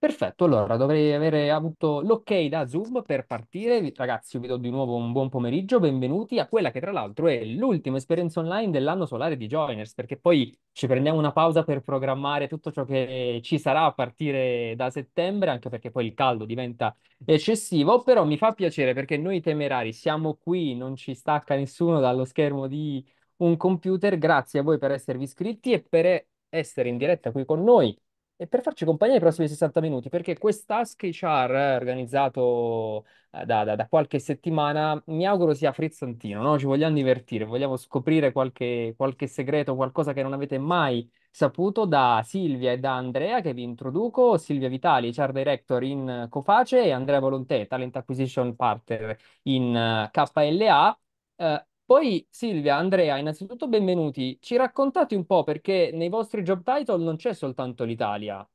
Perfetto, allora dovrei avere avuto l'ok da Zoom per partire. Ragazzi, vi do di nuovo un buon pomeriggio, benvenuti a quella che tra l'altro è l'ultima esperienza online dell'anno solare di Joiners, perché poi ci prendiamo una pausa per programmare tutto ciò che ci sarà a partire da settembre, anche perché poi il caldo diventa eccessivo, però mi fa piacere perché noi temerari siamo qui, non ci stacca nessuno dallo schermo di un computer. Grazie a voi per esservi iscritti e per essere in diretta qui con noi e per farci compagnia nei prossimi 60 minuti, perché quest'Ask HR eh, organizzato eh, da, da, da, qualche settimana mi auguro sia frizzantino, no? Ci vogliamo divertire, vogliamo scoprire qualche, qualche segreto, qualcosa che non avete mai saputo da Silvia e da Andrea che vi introduco, Silvia Vitali, HR Director in Coface e Andrea Volontè, Talent Acquisition Partner in KLA. Eh, poi Silvia, Andrea, innanzitutto benvenuti. Ci raccontate un po' perché nei vostri job title non c'è soltanto l'Italia.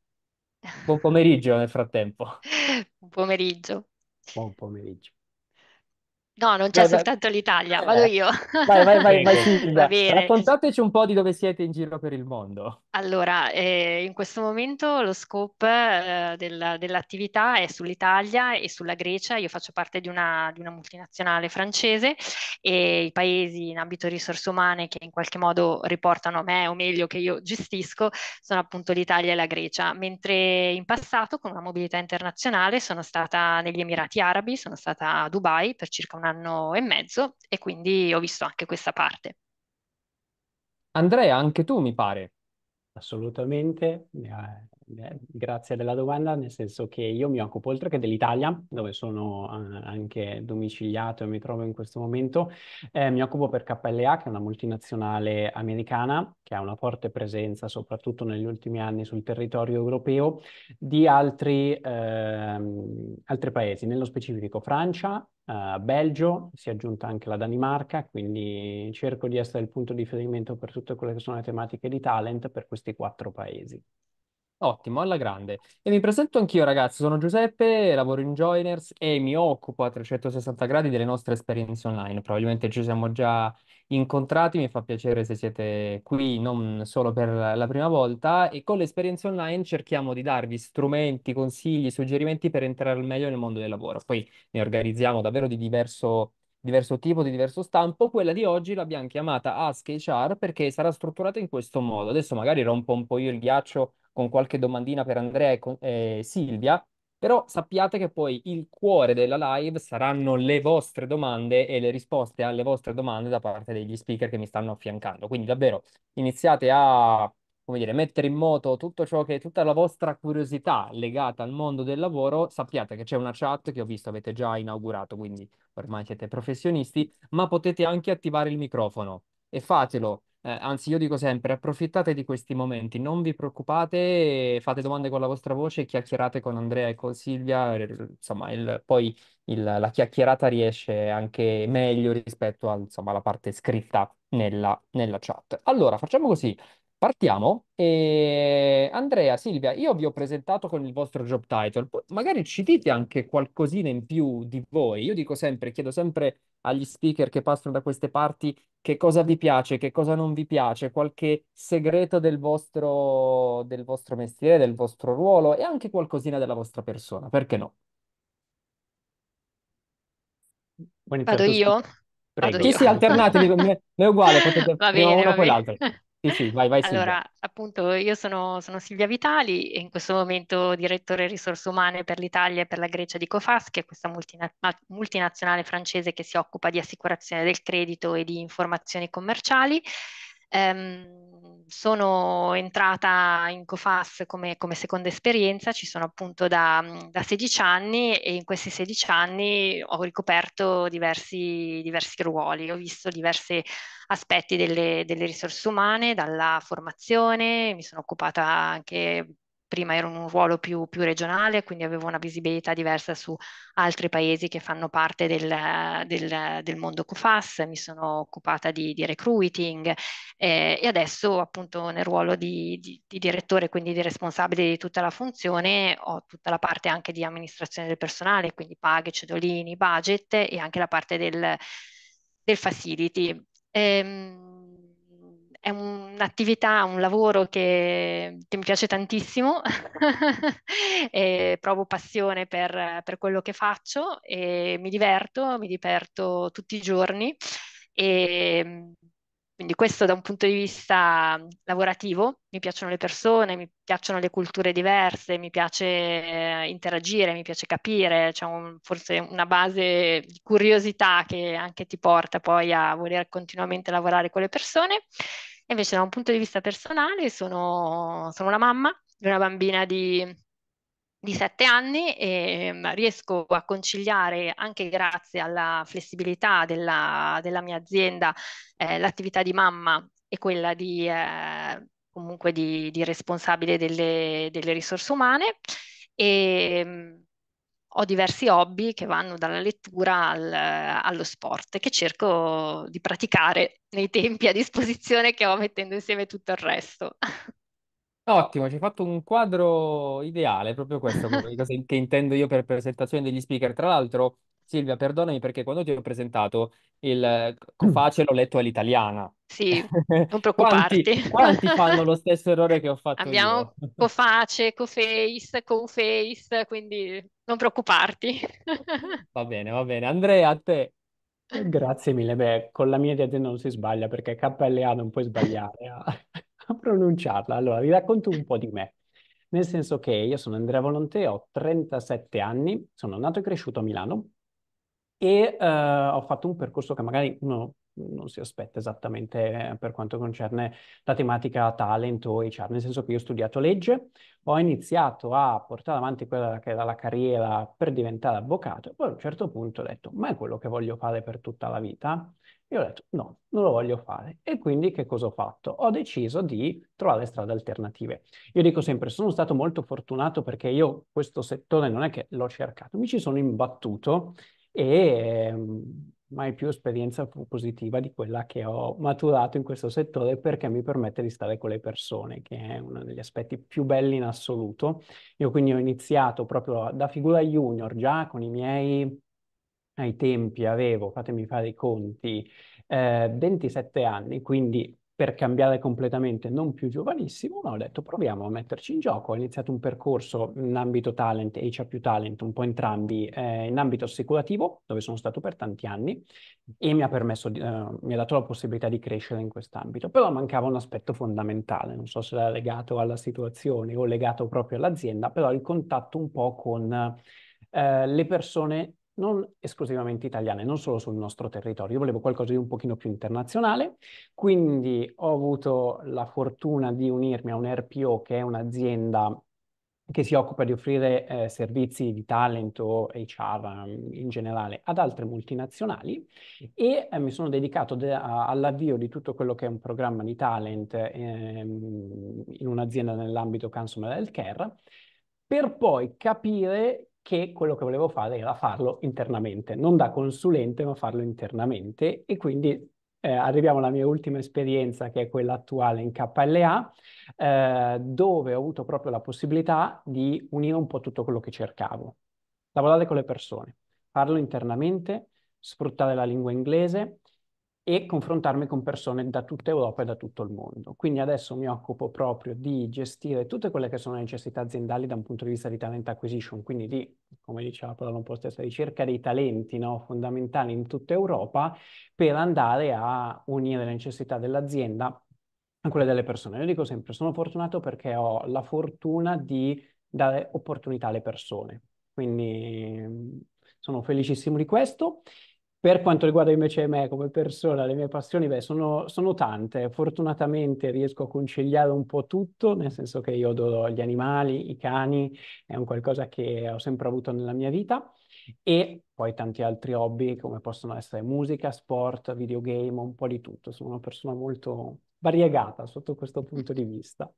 Buon pomeriggio nel frattempo. Buon pomeriggio. Buon pomeriggio. No, non c'è vai, soltanto l'Italia, eh, vado eh. io. Vai, vai, vai, vai Silvia. Raccontateci un po' di dove siete in giro per il mondo. Allora, eh, in questo momento lo scope eh, del, dell'attività è sull'Italia e sulla Grecia. Io faccio parte di una, di una, multinazionale francese e i paesi in ambito risorse umane che in qualche modo riportano a me, o meglio che io gestisco, sono appunto l'Italia e la Grecia. Mentre in passato, con una mobilità internazionale, sono stata negli Emirati Arabi, sono stata a Dubai per circa un anno e mezzo e quindi ho visto anche questa parte. Andrea, anche tu mi pare. Assolutamente, grazie della domanda, nel senso che io mi occupo oltre che dell'Italia, dove sono eh, anche domiciliato e mi trovo in questo momento, eh, mi occupo per KLA, che è una multinazionale americana, che ha una forte presenza soprattutto negli ultimi anni sul territorio europeo, di altri, eh, altri paesi, nello specifico Francia, Uh, Belgio, si è aggiunta anche la Danimarca, quindi cerco di essere il punto di riferimento per tutte quelle che sono le tematiche di talent per questi quattro paesi. Ottimo, alla grande. E mi presento anch'io, ragazzi. Sono Giuseppe, lavoro in Joiners e mi occupo a 360 gradi delle nostre esperienze online. Probabilmente ci siamo già incontrati. Mi fa piacere se siete qui non solo per la prima volta. E con le esperienze online cerchiamo di darvi strumenti, consigli, suggerimenti per entrare al meglio nel mondo del lavoro. Poi ne organizziamo davvero di diverso diverso tipo, di diverso stampo. Quella di oggi l'abbiamo chiamata Ask HR perché sarà strutturata in questo modo. Adesso magari rompo un po' io il ghiaccio con qualche domandina per Andrea e, con, e Silvia, però sappiate che poi il cuore della live saranno le vostre domande e le risposte alle vostre domande da parte degli speaker che mi stanno affiancando. Quindi davvero iniziate a come dire, mettere in moto tutto ciò che, tutta la vostra curiosità legata al mondo del lavoro, sappiate che c'è una chat che ho visto avete già inaugurato, quindi ormai siete professionisti, ma potete anche attivare il microfono e fatelo eh, anzi, io dico sempre, approfittate di questi momenti, non vi preoccupate, eh, fate domande con la vostra voce, chiacchierate con Andrea e con Silvia, eh, insomma, il, poi il, la chiacchierata riesce anche meglio rispetto al, insomma, alla parte scritta nella, nella chat. Allora, facciamo così, Partiamo. E... Eh, Andrea, Silvia, io vi ho presentato con il vostro job title, magari ci dite anche qualcosina in più di voi. Io dico sempre, chiedo sempre agli speaker che passano da queste parti che cosa vi piace, che cosa non vi piace, qualche segreto del vostro, del vostro mestiere, del vostro ruolo e anche qualcosina della vostra persona, perché no? Vado io? Prego. Vado Sì, io. sì, alternatevi, è uguale, potete Va prima bene, uno va poi bene. l'altro. Sì, sì, vai, vai Silvia. Allora, appunto, io sono, sono Silvia Vitali e in questo momento direttore risorse umane per l'Italia e per la Grecia di Cofas, che è questa multinazionale francese che si occupa di assicurazione del credito e di informazioni commerciali. Ehm, sono entrata in COFAS come, come, seconda esperienza, ci sono appunto da, da, 16 anni e in questi 16 anni ho ricoperto diversi, diversi ruoli, ho visto diversi aspetti delle, delle risorse umane, dalla formazione, mi sono occupata anche prima ero in un ruolo più, più regionale, quindi avevo una visibilità diversa su altri paesi che fanno parte del, del, del mondo COFAS, mi sono occupata di, di recruiting eh, e adesso appunto nel ruolo di, di, di direttore, quindi di responsabile di tutta la funzione, ho tutta la parte anche di amministrazione del personale, quindi paghe, cedolini, budget e anche la parte del, del facility. Ehm, è un'attività, un lavoro che, che mi piace tantissimo e provo passione per, per, quello che faccio e mi diverto, mi diverto tutti i giorni e quindi questo da un punto di vista lavorativo, mi piacciono le persone, mi piacciono le culture diverse, mi piace eh, interagire, mi piace capire, c'è un, forse una base di curiosità che anche ti porta poi a voler continuamente lavorare con le persone. E invece da un punto di vista personale sono, sono una mamma di una bambina di di sette anni e mm, riesco a conciliare anche grazie alla flessibilità della, della mia azienda eh, l'attività di mamma e quella di eh, comunque di, di responsabile delle, delle, risorse umane e mm, ho diversi hobby che vanno dalla lettura al, allo sport che cerco di praticare nei tempi a disposizione che ho mettendo insieme tutto il resto. Ottimo, ci hai fatto un quadro ideale, proprio questo, quello di cosa che intendo io per presentazione degli speaker. Tra l'altro, Silvia, perdonami perché quando ti ho presentato il mm. coface l'ho letto all'italiana. Sì, non preoccuparti. Quanti, fanno lo stesso errore che ho fatto Abbiamo io? coface, coface, coface, quindi non preoccuparti. Va bene, va bene. Andrea, a te. Eh, grazie mille. Beh, con la mia di azienda non si sbaglia perché KLA non puoi sbagliare a, a pronunciarla. Allora, vi racconto un po' di me. Nel senso che io sono Andrea Volonté, ho 37 anni, sono nato e cresciuto a Milano, e eh, ho fatto un percorso che magari uno non si aspetta esattamente eh, per quanto concerne la tematica talent o HR, nel senso che io ho studiato legge, ho iniziato a portare avanti quella che era la carriera per diventare avvocato poi a un certo punto ho detto ma è quello che voglio fare per tutta la vita? E ho detto no, non lo voglio fare. E quindi che cosa ho fatto? Ho deciso di trovare strade alternative. Io dico sempre, sono stato molto fortunato perché io questo settore non è che l'ho cercato, mi ci sono imbattuto e ehm, mai più esperienza positiva di quella che ho maturato in questo settore perché mi permette di stare con le persone, che è uno degli aspetti più belli in assoluto. Io quindi ho iniziato proprio da figura junior, già con i miei, ai tempi avevo, fatemi fare i conti, eh, 27 anni, quindi per cambiare completamente, non più giovanissimo, ma ho detto proviamo a metterci in gioco. Ho iniziato un percorso in ambito talent e c'è più talent, un po' entrambi, eh, in ambito assicurativo, dove sono stato per tanti anni e mi ha permesso, di, eh, mi ha dato la possibilità di crescere in quest'ambito. Però mancava un aspetto fondamentale, non so se era legato alla situazione o legato proprio all'azienda, però il contatto un po' con eh, le persone non esclusivamente italiane, non solo sul nostro territorio. Io volevo qualcosa di un pochino più internazionale, quindi ho avuto la fortuna di unirmi a un RPO che è un'azienda che si occupa di offrire eh, servizi di talent o HR mm, in generale ad altre multinazionali e eh, mi sono dedicato de- a- all'avvio di tutto quello che è un programma di talent ehm, in un'azienda nell'ambito consumer healthcare per poi capire che quello che volevo fare era farlo internamente, non da consulente, ma farlo internamente. E quindi eh, arriviamo alla mia ultima esperienza, che è quella attuale in KLA, eh, dove ho avuto proprio la possibilità di unire un po' tutto quello che cercavo. Lavorare con le persone, farlo internamente, sfruttare la lingua inglese, e confrontarmi con persone da tutta Europa e da tutto il mondo. Quindi adesso mi occupo proprio di gestire tutte quelle che sono le necessità aziendali da un punto di vista di talent acquisition, quindi di, come diceva Paolo un po' stessa, ricerca dei talenti no, fondamentali in tutta Europa per andare a unire le necessità dell'azienda a quelle delle persone. Io dico sempre, sono fortunato perché ho la fortuna di dare opportunità alle persone, quindi mm, sono felicissimo di questo. Per quanto riguarda invece me come persona, le mie passioni, beh, sono, sono, tante. Fortunatamente riesco a conciliare un po' tutto, nel senso che io adoro gli animali, i cani, è un qualcosa che ho sempre avuto nella mia vita. E poi tanti altri hobby, come possono essere musica, sport, videogame, un po' di tutto. Sono una persona molto variegata sotto questo punto di vista.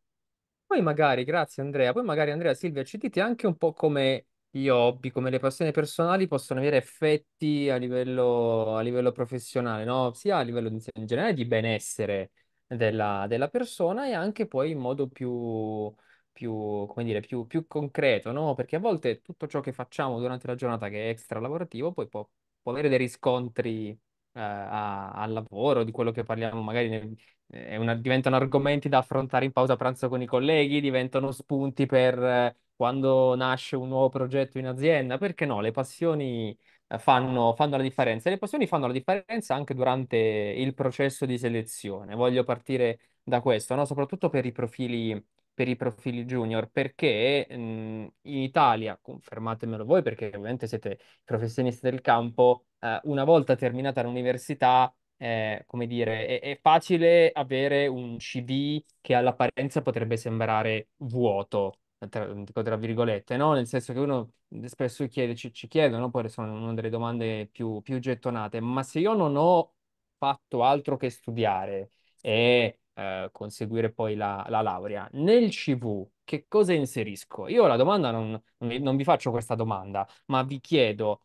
Poi magari, grazie Andrea, poi magari Andrea Silvia, ci dite anche un po' come gli hobby come le passioni personali possono avere effetti a livello, a livello professionale, no? Sia a livello in, generale di benessere della, della persona e anche poi in modo più, più, come dire, più, più concreto, no? Perché a volte tutto ciò che facciamo durante la giornata che è extra lavorativo poi può, può avere dei riscontri eh, a- al lavoro, di quello che parliamo magari nel- è una- diventano argomenti da affrontare in pausa pranzo con i colleghi, diventano spunti per... eh, quando nasce un nuovo progetto in azienda, perché no? Le passioni eh, fanno, fanno la differenza. E le passioni fanno la differenza anche durante il processo di selezione. Voglio partire da questo, no? Soprattutto per i profili, per i profili junior, perché mh, mm, in Italia, confermatemelo voi, perché ovviamente siete professionisti del campo, eh, una volta terminata l'università. Eh, come dire, è, è, facile avere un CV che all'apparenza potrebbe sembrare vuoto, tra, tra virgolette, no? Nel senso che uno spesso chiede, ci, ci chiedono, poi sono una delle domande più, più gettonate, ma se io non ho fatto altro che studiare e eh, conseguire poi la, la, laurea, nel CV che cosa inserisco? Io la domanda non, non vi faccio questa domanda, ma vi chiedo,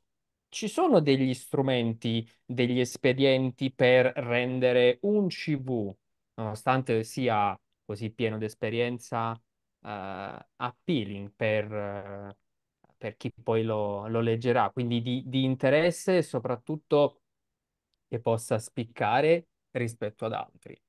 ci sono degli strumenti, degli espedienti per rendere un CV, nonostante sia così pieno di esperienza, eh, appealing per, eh, per, chi poi lo, lo leggerà, quindi di, di interesse soprattutto che possa spiccare rispetto ad altri.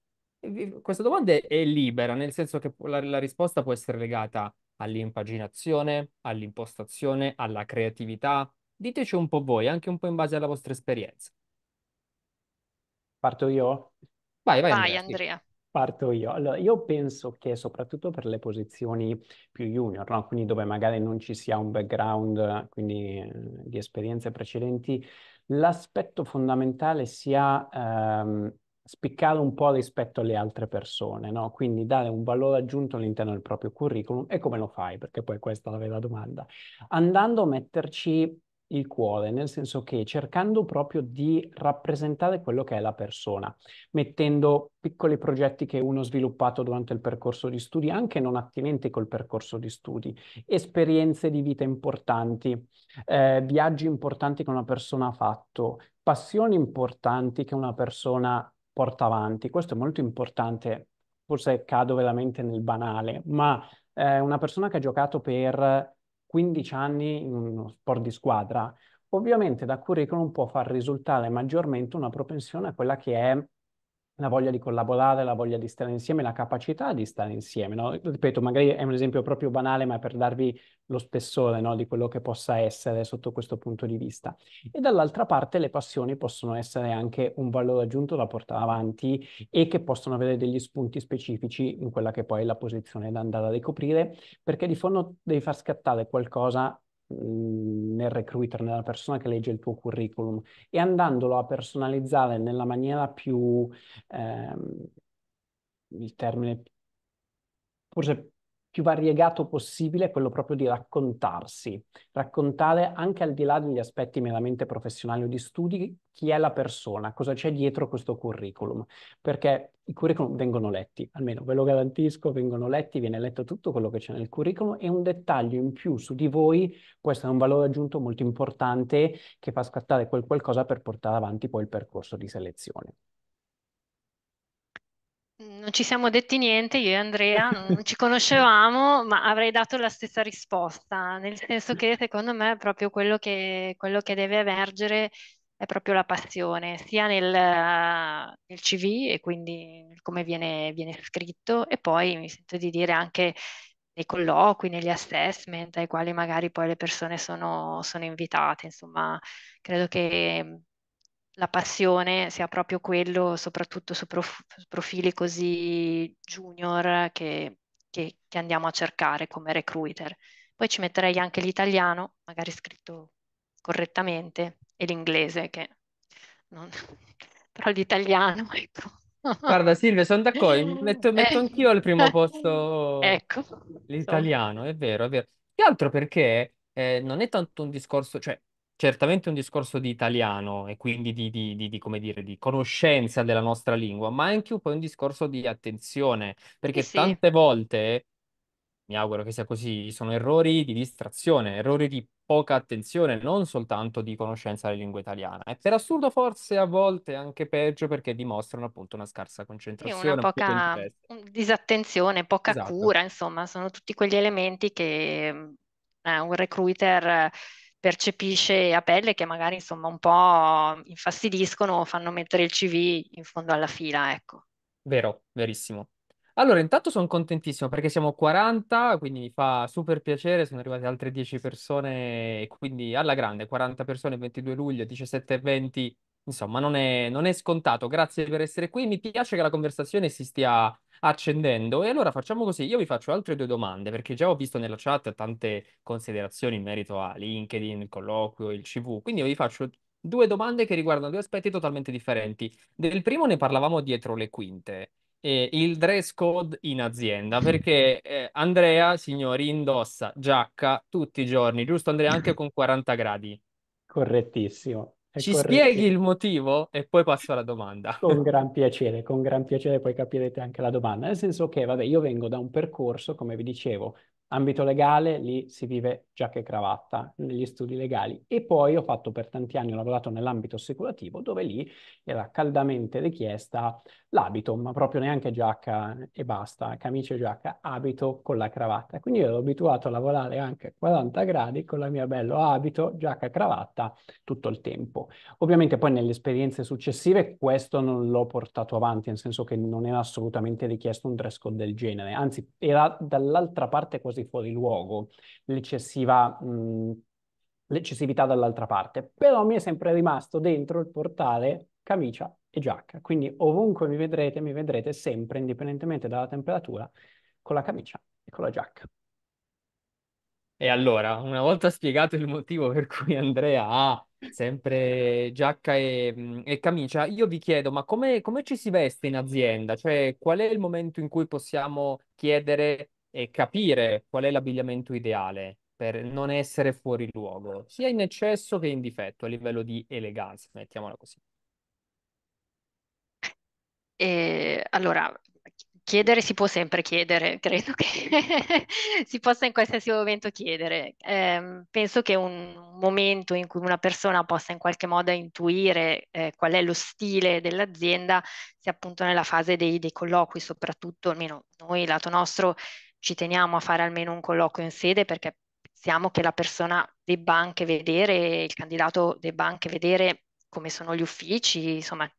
Questa domanda è libera, nel senso che la, la risposta può essere legata all'impaginazione, all'impostazione, alla creatività. Diteci un po' voi, anche un po' in base alla vostra esperienza. Parto io? Vai, vai, vai Andrea. Andrea. Parto io. Allora, io penso che soprattutto per le posizioni più junior, no? quindi dove magari non ci sia un background, quindi eh, di esperienze precedenti, l'aspetto fondamentale sia ehm, spiccare un po' rispetto alle altre persone, no? quindi dare un valore aggiunto all'interno del proprio curriculum e come lo fai, perché poi questa è la vera domanda. Andando a metterci il cuore, nel senso che cercando proprio di rappresentare quello che è la persona, mettendo piccoli progetti che uno ha sviluppato durante il percorso di studi, anche non attinenti col percorso di studi, esperienze di vita importanti, eh, viaggi importanti che una persona ha fatto, passioni importanti che una persona porta avanti. Questo è molto importante, forse cado veramente nel banale, ma eh, una persona che ha giocato per 15 anni in uno sport di squadra, ovviamente da curriculum può far risultare maggiormente una propensione a quella che è la voglia di collaborare, la voglia di stare insieme, la capacità di stare insieme. No? Ripeto, magari è un esempio proprio banale, ma per darvi lo spessore no? di quello che possa essere sotto questo punto di vista. E dall'altra parte le passioni possono essere anche un valore aggiunto da portare avanti e che possono avere degli spunti specifici in quella che poi è la posizione da andare a ricoprire, perché di fondo devi far scattare qualcosa nel recruiter, nella persona che legge il tuo curriculum e andandolo a personalizzare nella maniera più, ehm, il termine forse più variegato possibile, quello proprio di raccontarsi, raccontare anche al di là degli aspetti meramente professionali o di studi chi è la persona, cosa c'è dietro questo curriculum, perché i curriculum vengono letti, almeno ve lo garantisco, vengono letti, viene letto tutto quello che c'è nel curriculum e un dettaglio in più su di voi questo è un valore aggiunto molto importante che fa scattare quel qualcosa per portare avanti poi il percorso di selezione non ci siamo detti niente, io e Andrea non ci conoscevamo, ma avrei dato la stessa risposta, nel senso che secondo me proprio quello che, quello che deve emergere è proprio la passione, sia nel, nel CV e quindi come viene, viene, scritto e poi mi sento di dire anche nei colloqui, negli assessment ai quali magari poi le persone sono, sono invitate, insomma credo che la passione sia proprio quello, soprattutto su profili così junior che, che, che andiamo a cercare come recruiter. Poi ci metterei anche l'italiano, magari scritto correttamente, e l'inglese che non... però l'italiano ecco. Guarda Silvia, sono d'accordo, metto, metto eh. anch'io al primo posto ecco. l'italiano, è vero, è vero. Più altro perché eh, non è tanto un discorso, cioè certamente un discorso di italiano e quindi di, di, di, di, come dire, di conoscenza della nostra lingua, ma anche un po' un discorso di attenzione, perché sì, tante volte, mi auguro che sia così, sono errori di distrazione, errori di poca attenzione, non soltanto di conoscenza della lingua italiana. E per assurdo forse a volte anche peggio perché dimostrano appunto una scarsa concentrazione, una poca un disattenzione, poca esatto. cura, insomma, sono tutti quegli elementi che eh, un recruiter percepisce a pelle che magari insomma un po' infastidiscono o fanno mettere il CV in fondo alla fila, ecco. Vero, verissimo. Allora, intanto sono contentissimo perché siamo 40, quindi mi fa super piacere, sono arrivate altre 10 persone, quindi alla grande, 40 persone, 22 luglio, 17 e 20 Insomma, non è, non è scontato. Grazie per essere qui. Mi piace che la conversazione si stia accendendo. E allora facciamo così, io vi faccio altre due domande, perché già ho visto nella chat tante considerazioni in merito a LinkedIn, il colloquio, il CV, quindi io vi faccio due domande che riguardano due aspetti totalmente differenti. Del primo ne parlavamo dietro le quinte, E il dress code in azienda, perché eh, Andrea, signori, indossa giacca tutti i giorni, giusto Andrea, anche con 40 gradi? Correttissimo. Ci spieghi il motivo e poi passo alla domanda. Con gran piacere, con gran piacere poi capirete anche la domanda, nel senso che, vabbè, io vengo da un percorso, come vi dicevo, ambito legale, lì si vive giacca e cravatta negli studi legali e poi ho fatto per tanti anni, ho lavorato nell'ambito assicurativo dove lì era caldamente richiesta l'abito, ma proprio neanche giacca e basta, camicia e giacca, abito con la cravatta. Quindi io ero abituato a lavorare anche a 40 gradi con la mia bello abito, giacca e cravatta tutto il tempo. Ovviamente poi nelle esperienze successive questo non l'ho portato avanti, nel senso che non era assolutamente richiesto un dress code del genere, anzi era dall'altra parte quasi fuori luogo l'eccessiva... Mh, l'eccessività dall'altra parte, però mi è sempre rimasto dentro il portale camicia e giacca. Quindi ovunque mi vedrete, mi vedrete sempre, indipendentemente dalla temperatura, con la camicia e con la giacca. E allora, una volta spiegato il motivo per cui Andrea ha sempre giacca e, mm, e camicia, io vi chiedo, ma come, come ci si veste in azienda? Cioè, qual è il momento in cui possiamo chiedere e capire qual è l'abbigliamento ideale per non essere fuori luogo, sia in eccesso che in difetto, a livello di eleganza, mettiamola così allora, chiedere si può sempre chiedere, credo che si possa in qualsiasi momento chiedere. Eh, penso che un momento in cui una persona possa in qualche modo intuire eh, qual è lo stile dell'azienda sia appunto nella fase dei, dei colloqui, soprattutto almeno noi, lato nostro, ci teniamo a fare almeno un colloquio in sede perché pensiamo che la persona debba anche vedere, il candidato debba anche vedere come sono gli uffici, insomma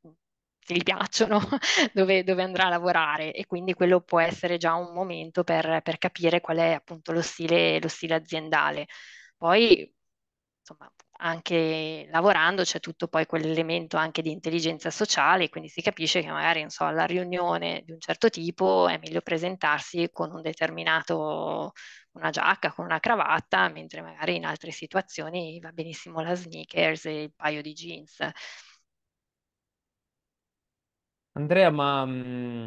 che gli piacciono, dove, dove, andrà a lavorare e quindi quello può essere già un momento per, per capire qual è appunto lo stile, lo stile aziendale. Poi, insomma, anche lavorando c'è tutto poi quell'elemento anche di intelligenza sociale, quindi si capisce che magari, so, alla riunione di un certo tipo è meglio presentarsi con un determinato, una giacca, con una cravatta, mentre magari in altre situazioni va benissimo la sneakers e il paio di jeans. Andrea, ma mh, mm,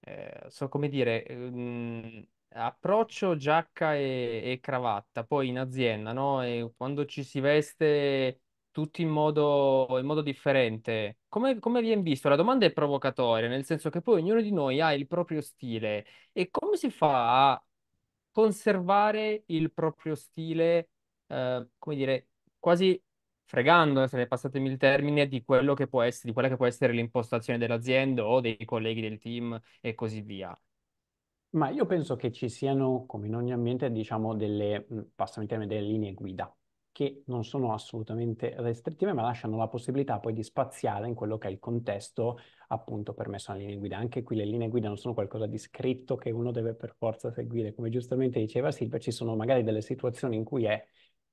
eh, so come dire, mh, mm, approccio giacca e, e cravatta, poi in azienda, no? E quando ci si veste tutti in modo, in modo differente, come, come viene visto? La domanda è provocatoria, nel senso che poi ognuno di noi ha il proprio stile e come si fa a conservare il proprio stile, eh, come dire, quasi fregando, eh, se ne passatemi il termine, di quello che può essere, di quella che può essere l'impostazione dell'azienda o dei colleghi del team e così via. Ma io penso che ci siano, come in ogni ambiente, diciamo delle, passami termine, delle linee guida che non sono assolutamente restrittive, ma lasciano la possibilità poi di spaziare in quello che è il contesto appunto permesso dalle linee guida. Anche qui le linee guida non sono qualcosa di scritto che uno deve per forza seguire, come giustamente diceva Silvia, ci sono magari delle situazioni in cui è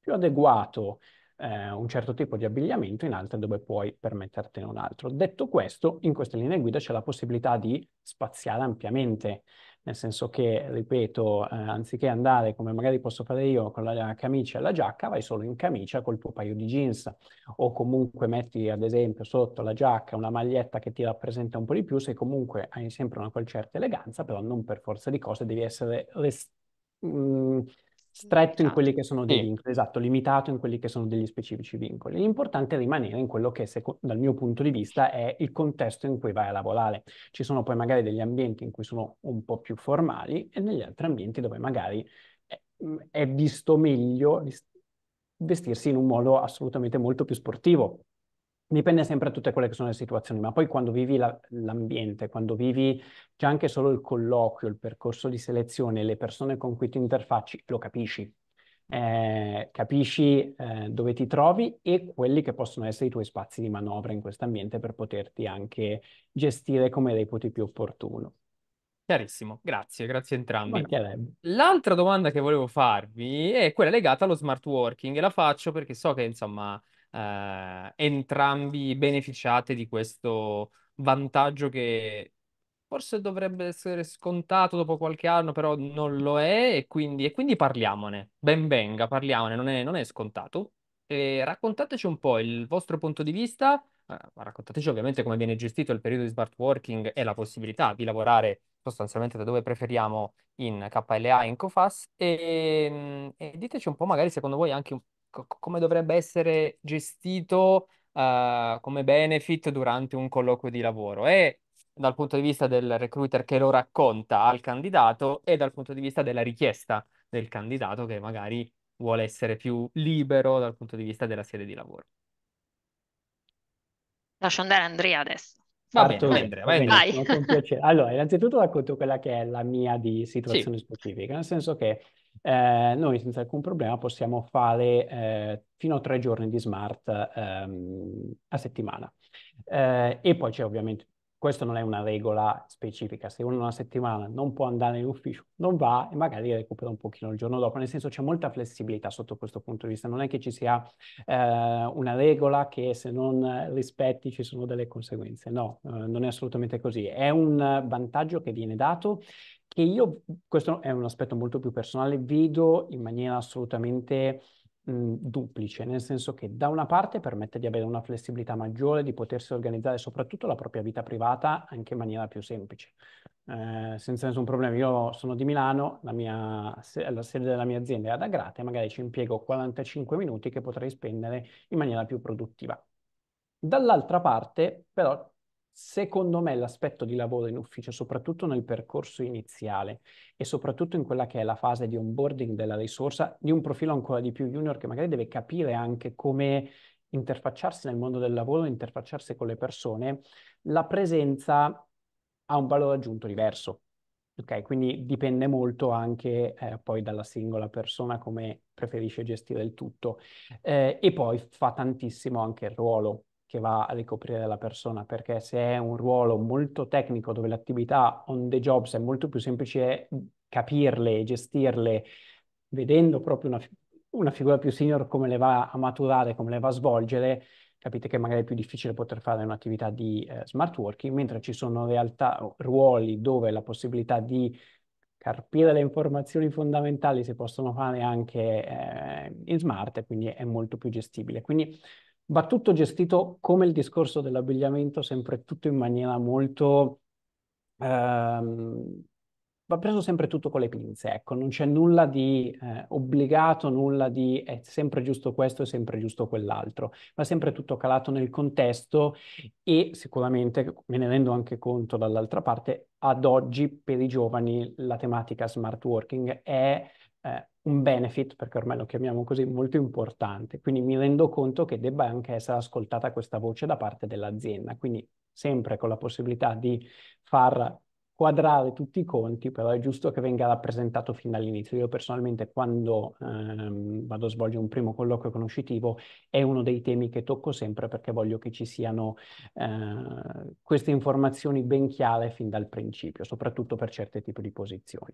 più adeguato eh, un certo tipo di abbigliamento, in altre dove puoi permettertene un altro. Detto questo, in queste linee guida c'è la possibilità di spaziare ampiamente, nel senso che, ripeto, eh, anziché andare come magari posso fare io con la camicia e la giacca, vai solo in camicia col tuo paio di jeans o comunque metti ad esempio sotto la giacca una maglietta che ti rappresenta un po' di più, se comunque hai sempre una certa eleganza, però non per forza di cose devi essere restritto mh, mm, stretto in quelli che sono dei sì. vincoli, esatto, limitato in quelli che sono degli specifici vincoli. L'importante è rimanere in quello che, seco- dal mio punto di vista, è il contesto in cui vai a lavorare. Ci sono poi magari degli ambienti in cui sono un po' più formali e negli altri ambienti dove magari è, mm, è visto meglio vestirsi in un modo assolutamente molto più sportivo Dipende sempre da tutte quelle che sono le situazioni, ma poi quando vivi la, l'ambiente, quando vivi già anche solo il colloquio, il percorso di selezione, le persone con cui ti interfacci, lo capisci. Eh, capisci eh, dove ti trovi e quelli che possono essere i tuoi spazi di manovra in questo ambiente per poterti anche gestire come reputi più opportuno. Chiarissimo, grazie, grazie a entrambi. L'altra domanda che volevo farvi è quella legata allo smart working e la faccio perché so che insomma eh, entrambi beneficiate di questo vantaggio che forse dovrebbe essere scontato dopo qualche anno, però non lo è, e quindi, e quindi parliamone. Ben venga, parliamone, non è, non è scontato. E raccontateci un po' il vostro punto di vista, eh, raccontateci ovviamente come viene gestito il periodo di smart working e la possibilità di lavorare sostanzialmente da dove preferiamo in KLA, in COFAS, e, mm, e diteci un po' magari secondo voi anche come dovrebbe essere gestito eh, come benefit durante un colloquio di lavoro e dal punto di vista del recruiter che lo racconta al candidato e dal punto di vista della richiesta del candidato che magari vuole essere più libero dal punto di vista della sede di lavoro. Lascio andare Andrea adesso. Va bene, vai, Andrea, vai. vai. Allora, innanzitutto racconto quella che è la mia di situazione sì. specifica, nel senso che eh, noi senza alcun problema possiamo fare eh, fino a tre giorni di smart ehm, a settimana. Eh, e poi c'è ovviamente, questa non è una regola specifica, se uno una settimana non può andare in ufficio, non va e magari recupera un pochino il giorno dopo, nel senso c'è molta flessibilità sotto questo punto di vista, non è che ci sia eh, una regola che se non rispetti ci sono delle conseguenze, no, eh, non è assolutamente così, è un vantaggio che viene dato che io, questo è un aspetto molto più personale, vedo in maniera assolutamente mh, duplice, nel senso che da una parte permette di avere una flessibilità maggiore, di potersi organizzare soprattutto la propria vita privata anche in maniera più semplice. Eh, senza nessun problema. Io sono di Milano, la, mia, la sede della mia azienda è ad Agrate, magari ci impiego 45 minuti che potrei spendere in maniera più produttiva. Dall'altra parte, però, Secondo me l'aspetto di lavoro in ufficio, soprattutto nel percorso iniziale e soprattutto in quella che è la fase di onboarding della risorsa, di un profilo ancora di più junior che magari deve capire anche come interfacciarsi nel mondo del lavoro, interfacciarsi con le persone, la presenza ha un valore aggiunto diverso. Ok, quindi dipende molto anche eh, poi dalla singola persona come preferisce gestire il tutto eh, e poi fa tantissimo anche il ruolo che va a ricoprire la persona, perché se è un ruolo molto tecnico dove l'attività on the jobs è molto più semplice mhmm, capirle, e gestirle, vedendo proprio una, una figura più senior come le va a maturare, come le va a svolgere, capite che magari è più difficile poter fare un'attività di eh, smart working, mentre ci sono realtà, ruoli dove la possibilità di carpire le informazioni fondamentali si possono fare anche eh, in smart, quindi è molto più gestibile. Quindi va tutto gestito come il discorso dell'abbigliamento, sempre tutto in maniera molto... Ehm, va preso sempre tutto con le pinze, ecco, non c'è nulla di eh, obbligato, nulla di è sempre giusto questo, è sempre giusto quell'altro, va sempre tutto calato nel contesto e sicuramente, me ne rendo anche conto dall'altra parte, ad oggi per i giovani la tematica smart working è eh, un benefit, perché ormai lo chiamiamo così, molto importante. Quindi mi rendo conto che debba anche essere ascoltata questa voce da parte dell'azienda. Quindi sempre con la possibilità di far quadrare tutti i conti, però è giusto che venga rappresentato fin dall'inizio. Io personalmente quando ehm, vado a svolgere un primo colloquio conoscitivo è uno dei temi che tocco sempre perché voglio che ci siano eh, queste informazioni ben chiare fin dal principio, soprattutto per certi tipi di posizioni.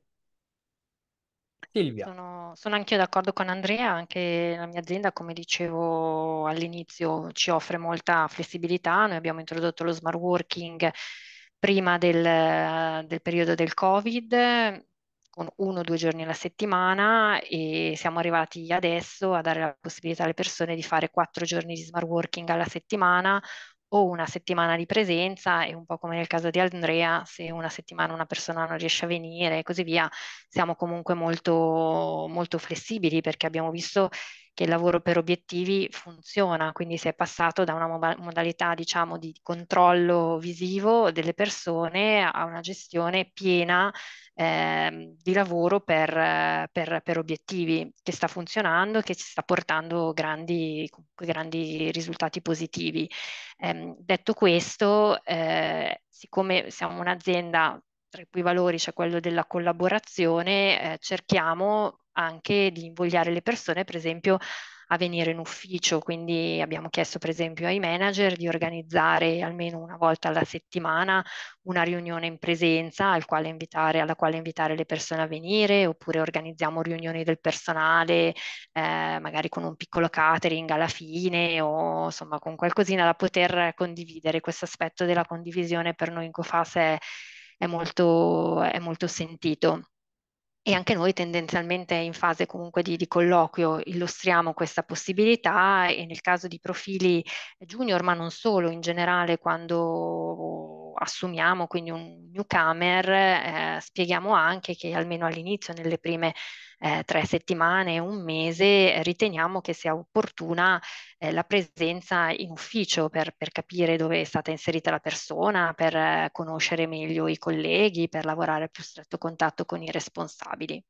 Silvia. Sono, sono anch'io d'accordo con Andrea, anche la mia azienda, come dicevo all'inizio, ci offre molta flessibilità. Noi abbiamo introdotto lo smart working prima del, del periodo del Covid, con uno o due giorni alla settimana e siamo arrivati adesso a dare la possibilità alle persone di fare quattro giorni di smart working alla settimana o una settimana di presenza e un po' come nel caso di Andrea, se una settimana una persona non riesce a venire e così via, siamo comunque molto, molto flessibili perché abbiamo visto che il lavoro per obiettivi funziona, quindi si è passato da una modalità diciamo di controllo visivo delle persone a una gestione piena eh, di lavoro per, per, per, obiettivi, che sta funzionando e che ci sta portando grandi, grandi risultati positivi. Eh, detto questo, eh, siccome siamo un'azienda tra i cui valori c'è quello della collaborazione, eh, cerchiamo anche di invogliare le persone, per esempio, a venire in ufficio, quindi abbiamo chiesto per esempio ai manager di organizzare almeno una volta alla settimana una riunione in presenza al quale invitare, alla quale invitare le persone a venire, oppure organizziamo riunioni del personale, eh, magari con un piccolo catering alla fine o insomma con qualcosina da poter condividere. Questo aspetto della condivisione per noi in COFAS è, è, molto, è molto sentito e anche noi tendenzialmente in fase comunque di, di, colloquio illustriamo questa possibilità e nel caso di profili junior, ma non solo, in generale quando assumiamo quindi un newcomer, eh, spieghiamo anche che almeno all'inizio, nelle prime eh, tre settimane, un mese, eh, riteniamo che sia opportuna eh, la presenza in ufficio per, per, capire dove è stata inserita la persona, per eh, conoscere meglio i colleghi, per lavorare a più stretto contatto con i responsabili.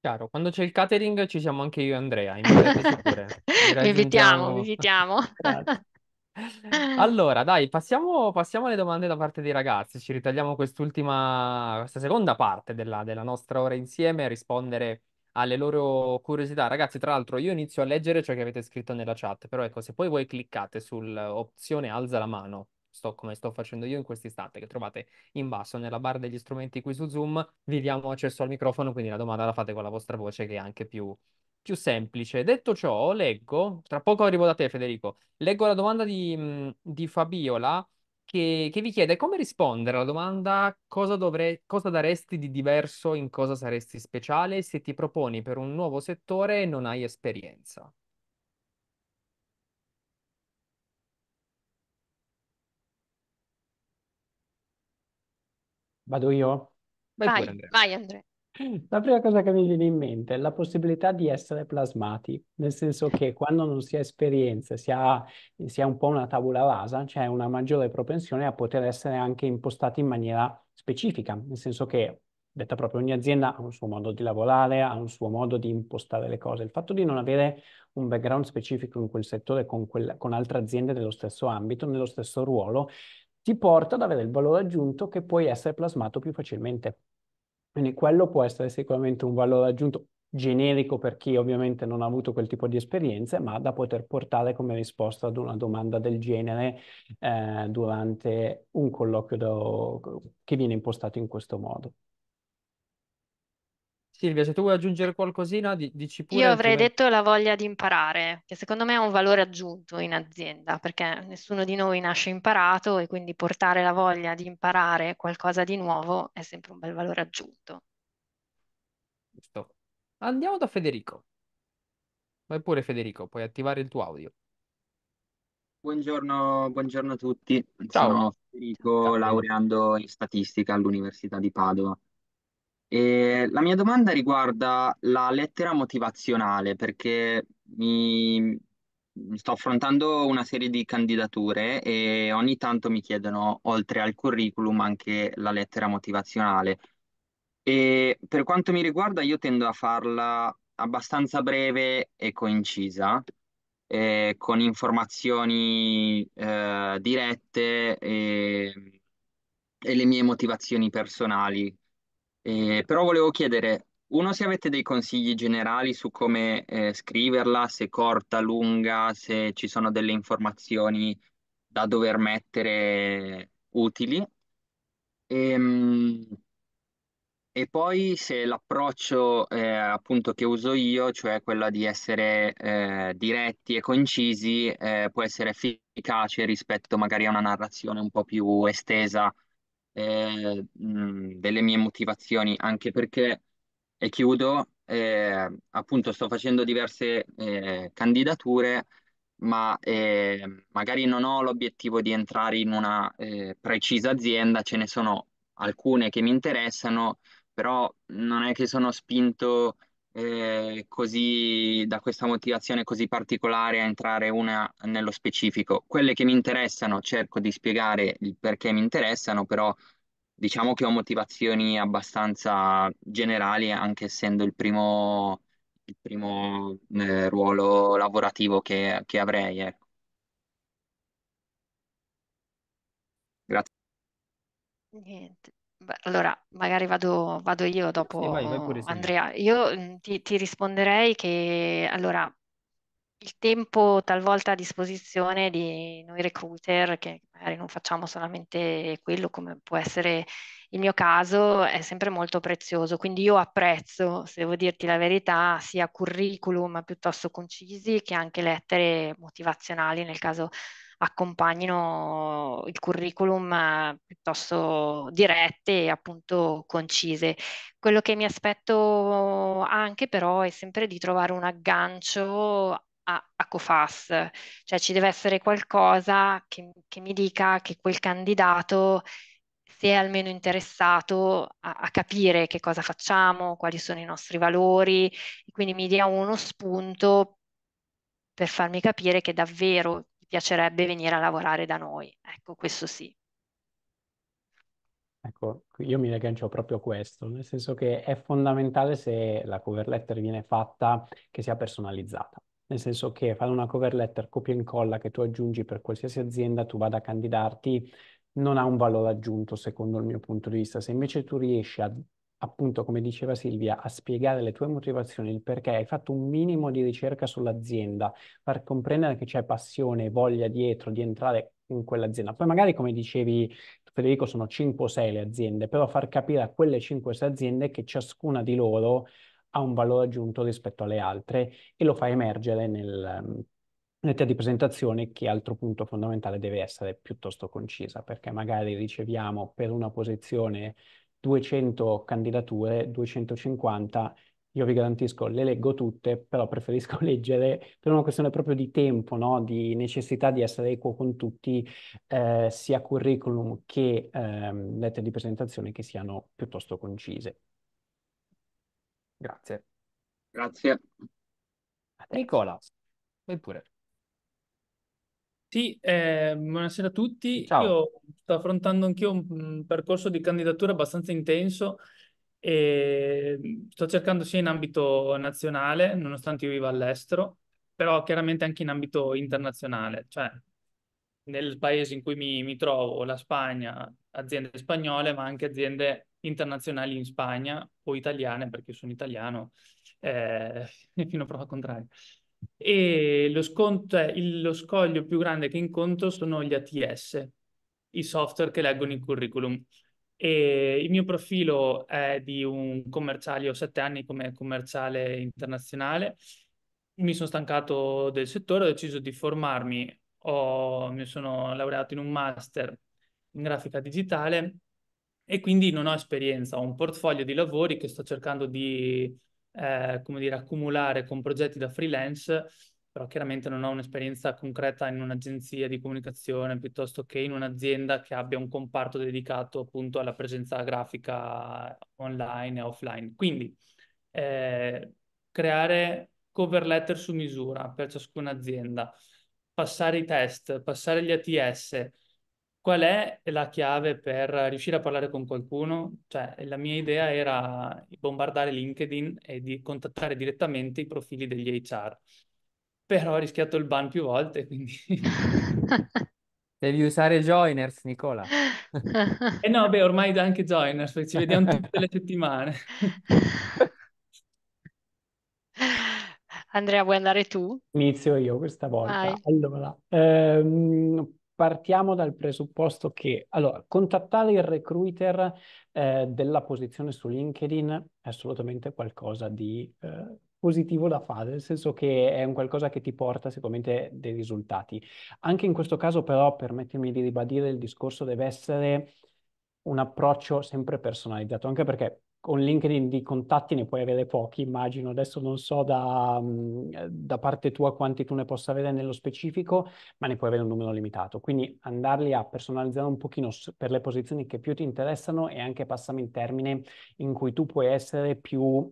Chiaro, quando c'è il catering ci siamo anche io e Andrea, invitate sicure. invitiamo, vi invitiamo. Eh. Allora, dai, passiamo, passiamo alle domande da parte dei ragazzi. Ci ritagliamo quest'ultima, questa seconda parte della, della nostra ora insieme a rispondere alle loro curiosità. Ragazzi, tra l'altro, io inizio a leggere ciò che avete scritto nella chat, però ecco, se poi voi cliccate sull'opzione alza la mano, sto, come sto facendo io in questo istante, che trovate in basso nella barra degli strumenti qui su Zoom, vi diamo accesso al microfono, quindi la domanda la fate con la vostra voce che è anche più più semplice. Detto ciò, leggo, tra poco arrivo da te Federico, leggo la domanda di, di Fabiola che, che, vi chiede come rispondere alla domanda cosa, dovrei, cosa daresti di diverso, in cosa saresti speciale se ti proponi per un nuovo settore e non hai esperienza. Vado io? Vai, Vai pure, Andrea. vai Andrea. La prima cosa che mi viene in mente è la possibilità di essere plasmati, nel senso che quando non si ha esperienza, si ha, si ha un po' una tavola rasa, c'è una maggiore propensione a poter essere anche impostati in maniera specifica, nel senso che detta proprio, ogni azienda ha un suo modo di lavorare, ha un suo modo di impostare le cose. Il fatto di non avere un background specifico in quel settore con, quel, con altre aziende dello stesso ambito, nello stesso ruolo, ti porta ad avere il valore aggiunto che puoi essere plasmato più facilmente. Quindi quello può essere sicuramente un valore aggiunto generico per chi ovviamente non ha avuto quel tipo di esperienze, ma da poter portare come risposta ad una domanda del genere eh, durante un colloquio da, che viene impostato in questo modo. Silvia, se tu vuoi aggiungere qualcosina, di- dici pure. Io avrei altrimenti- detto la voglia di imparare, che secondo me è un valore aggiunto in azienda, perché nessuno di noi nasce imparato e quindi portare la voglia di imparare qualcosa di nuovo è sempre un bel valore aggiunto. Andiamo da Federico. Vai pure Federico, puoi attivare il tuo audio. Buongiorno, buongiorno a tutti, Ciao. sono Federico, Ciao. laureando in statistica all'Università di Padova. E ehm, la mia domanda riguarda la lettera motivazionale, perché mi sto affrontando una serie di candidature e ogni tanto mi chiedono, oltre al curriculum, anche la lettera motivazionale. E per quanto mi riguarda, io tendo a farla abbastanza breve e concisa, eh, con informazioni eh, dirette e e le mie motivazioni personali. Eh, però volevo chiedere, uno, se avete dei consigli generali su come eh, scriverla, se corta, lunga, se ci sono delle informazioni da dover mettere utili. Ehm, E, poi se l'approccio eh, appunto che uso io, cioè quello di essere eh, diretti e concisi, eh, può essere efficace rispetto magari a una narrazione un po' più estesa eh, delle mie motivazioni, anche perché, e chiudo, eh, appunto sto facendo diverse eh, candidature, ma eh, magari non ho l'obiettivo di entrare in una eh, precisa azienda, ce ne sono alcune che mi interessano, però non è che sono spinto eh, così, da questa motivazione così particolare a entrare una nello specifico. Quelle che mi interessano cerco di spiegare il perché mi interessano, però diciamo che ho motivazioni abbastanza generali, anche essendo il primo, il primo eh, ruolo lavorativo che, che avrei. Ecco. Niente allora, magari vado, vado io dopo Sì, vai, vai pure, Silvia. Andrea. Io mhmm, ti, ti risponderei che allora il tempo talvolta a disposizione di noi recruiter, che magari non facciamo solamente quello, come può essere il mio caso, è sempre molto prezioso. Quindi io apprezzo, se devo dirti la verità, sia curriculum piuttosto concisi che anche lettere motivazionali nel caso accompagnino il curriculum eh, piuttosto dirette e appunto concise. Quello che mi aspetto anche però è sempre di trovare un aggancio a, a COFAS, cioè ci deve essere qualcosa che, che mi dica che quel candidato si è almeno interessato a, a, capire che cosa facciamo, quali sono i nostri valori, quindi mi dia uno spunto per farmi capire che davvero ti piacerebbe venire a lavorare da noi. Ecco, questo sì. Ecco, io mi aggancio proprio a questo, nel senso che è fondamentale se la cover letter viene fatta che sia personalizzata. Nel senso che fare una cover letter copia e incolla che tu aggiungi per qualsiasi azienda, tu vada a candidarti, non ha un valore aggiunto secondo il mio punto di vista. Se invece tu riesci a appunto, come diceva Silvia, a spiegare le tue motivazioni, il perché hai fatto un minimo di ricerca sull'azienda, far comprendere che c'è passione, e voglia dietro di entrare in quell'azienda. Poi magari, come dicevi Federico, sono 5 o 6 le aziende, però far capire a quelle 5 o 6 aziende che ciascuna di loro ha un valore aggiunto rispetto alle altre e lo fa emergere nel, nel di presentazione che altro punto fondamentale deve essere piuttosto concisa perché magari riceviamo per una posizione 200 candidature, 250, io vi garantisco, le leggo tutte, però preferisco leggere per una questione proprio di tempo, no? di necessità di essere equo con tutti, eh, sia curriculum che ehm, lettere di presentazione che siano piuttosto concise. Grazie. Grazie. Nicola, vai pure. Sì, eh, buonasera a tutti. Ciao. Io sto affrontando anch'io un, percorso di candidatura abbastanza intenso e sto cercando sia in ambito nazionale, nonostante io viva all'estero, però chiaramente anche in ambito internazionale, cioè nel paese in cui mi, mi trovo, la Spagna, aziende spagnole, ma anche aziende internazionali in Spagna o italiane, perché sono italiano, eh, fino a prova contraria e lo, sconto, cioè, il, lo scoglio più grande che incontro sono gli ATS, i software che leggono il curriculum. E il mio profilo è di un commerciale, ho sette anni come commerciale internazionale, mi sono stancato del settore, ho deciso di formarmi, ho, mi sono laureato in un master in grafica digitale e quindi non ho esperienza, ho un portfolio di lavori che sto cercando di eh, come dire, accumulare con progetti da freelance, però chiaramente non ho un'esperienza concreta in un'agenzia di comunicazione piuttosto che in un'azienda che abbia un comparto dedicato appunto alla presenza grafica online e offline. Quindi eh, creare cover letter su misura per ciascuna azienda, passare i test, passare gli ATS, Qual è la chiave per riuscire a parlare con qualcuno? Cioè, la mia idea era bombardare LinkedIn e di contattare direttamente i profili degli HR. Però ho rischiato il ban più volte, quindi... Devi usare Joiners, Nicola. eh no, beh, ormai da anche Joiners, perché ci vediamo tutte le settimane. Andrea, vuoi andare tu? Inizio io questa volta. Vai. Allora, ehm, partiamo dal presupposto che, allora, contattare il recruiter eh, della posizione su LinkedIn è assolutamente qualcosa di eh, positivo da fare, nel senso che è un qualcosa che ti porta sicuramente dei risultati. Anche in questo caso, però, permettermi di ribadire, il discorso deve essere un approccio sempre personalizzato, anche perché con LinkedIn di contatti ne puoi avere pochi, immagino. Adesso non so da, mm, da, parte tua quanti tu ne possa avere nello specifico, ma ne puoi avere un numero limitato. Quindi andarli a personalizzare un pochino per le posizioni che più ti interessano e anche passami in termine in cui tu puoi essere più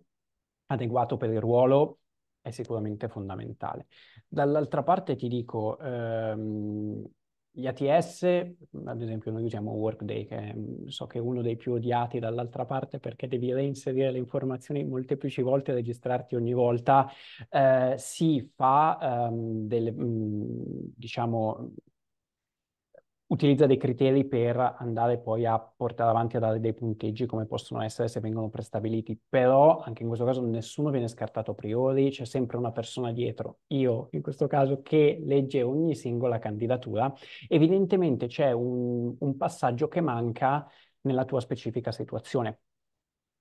adeguato per il ruolo è sicuramente fondamentale. Dall'altra parte ti dico... Ehm, gli ATS, mhmm, ad esempio noi usiamo Workday, che mhmm, so che è uno dei più odiati dall'altra parte perché devi reinserire le informazioni molteplici volte e registrarti ogni volta. Eh, si fa um, delle, mh, mhmm, diciamo, utilizza dei criteri per andare poi a portare avanti a dare dei punteggi come possono essere se vengono prestabiliti, però anche in questo caso nessuno viene scartato a priori, c'è sempre una persona dietro, io in questo caso, che legge ogni singola candidatura, evidentemente c'è un, un passaggio che manca nella tua specifica situazione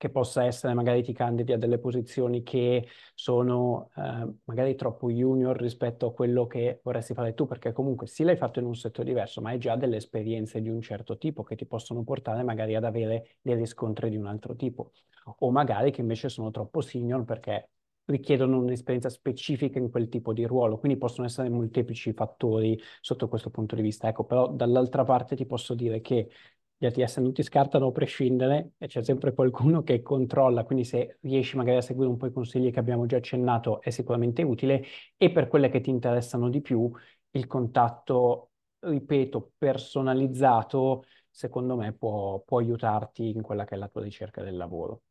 che possa essere magari ti candidi a delle posizioni che sono eh, magari troppo junior rispetto a quello che vorresti fare tu, perché comunque sì l'hai fatto in un settore diverso, ma hai già delle esperienze di un certo tipo che ti possono portare magari ad avere dei riscontri di un altro tipo, o magari che invece sono troppo senior perché richiedono un'esperienza specifica in quel tipo di ruolo, quindi possono essere molteplici fattori sotto questo punto di vista. Ecco, però dall'altra parte ti posso dire che gli ATS non ti scartano a prescindere e c'è sempre qualcuno che controlla, quindi se riesci magari a seguire un po' i consigli che abbiamo già accennato è sicuramente utile e per quelle che ti interessano di più il contatto, ripeto, personalizzato secondo me può, può aiutarti in quella che è la tua ricerca del lavoro.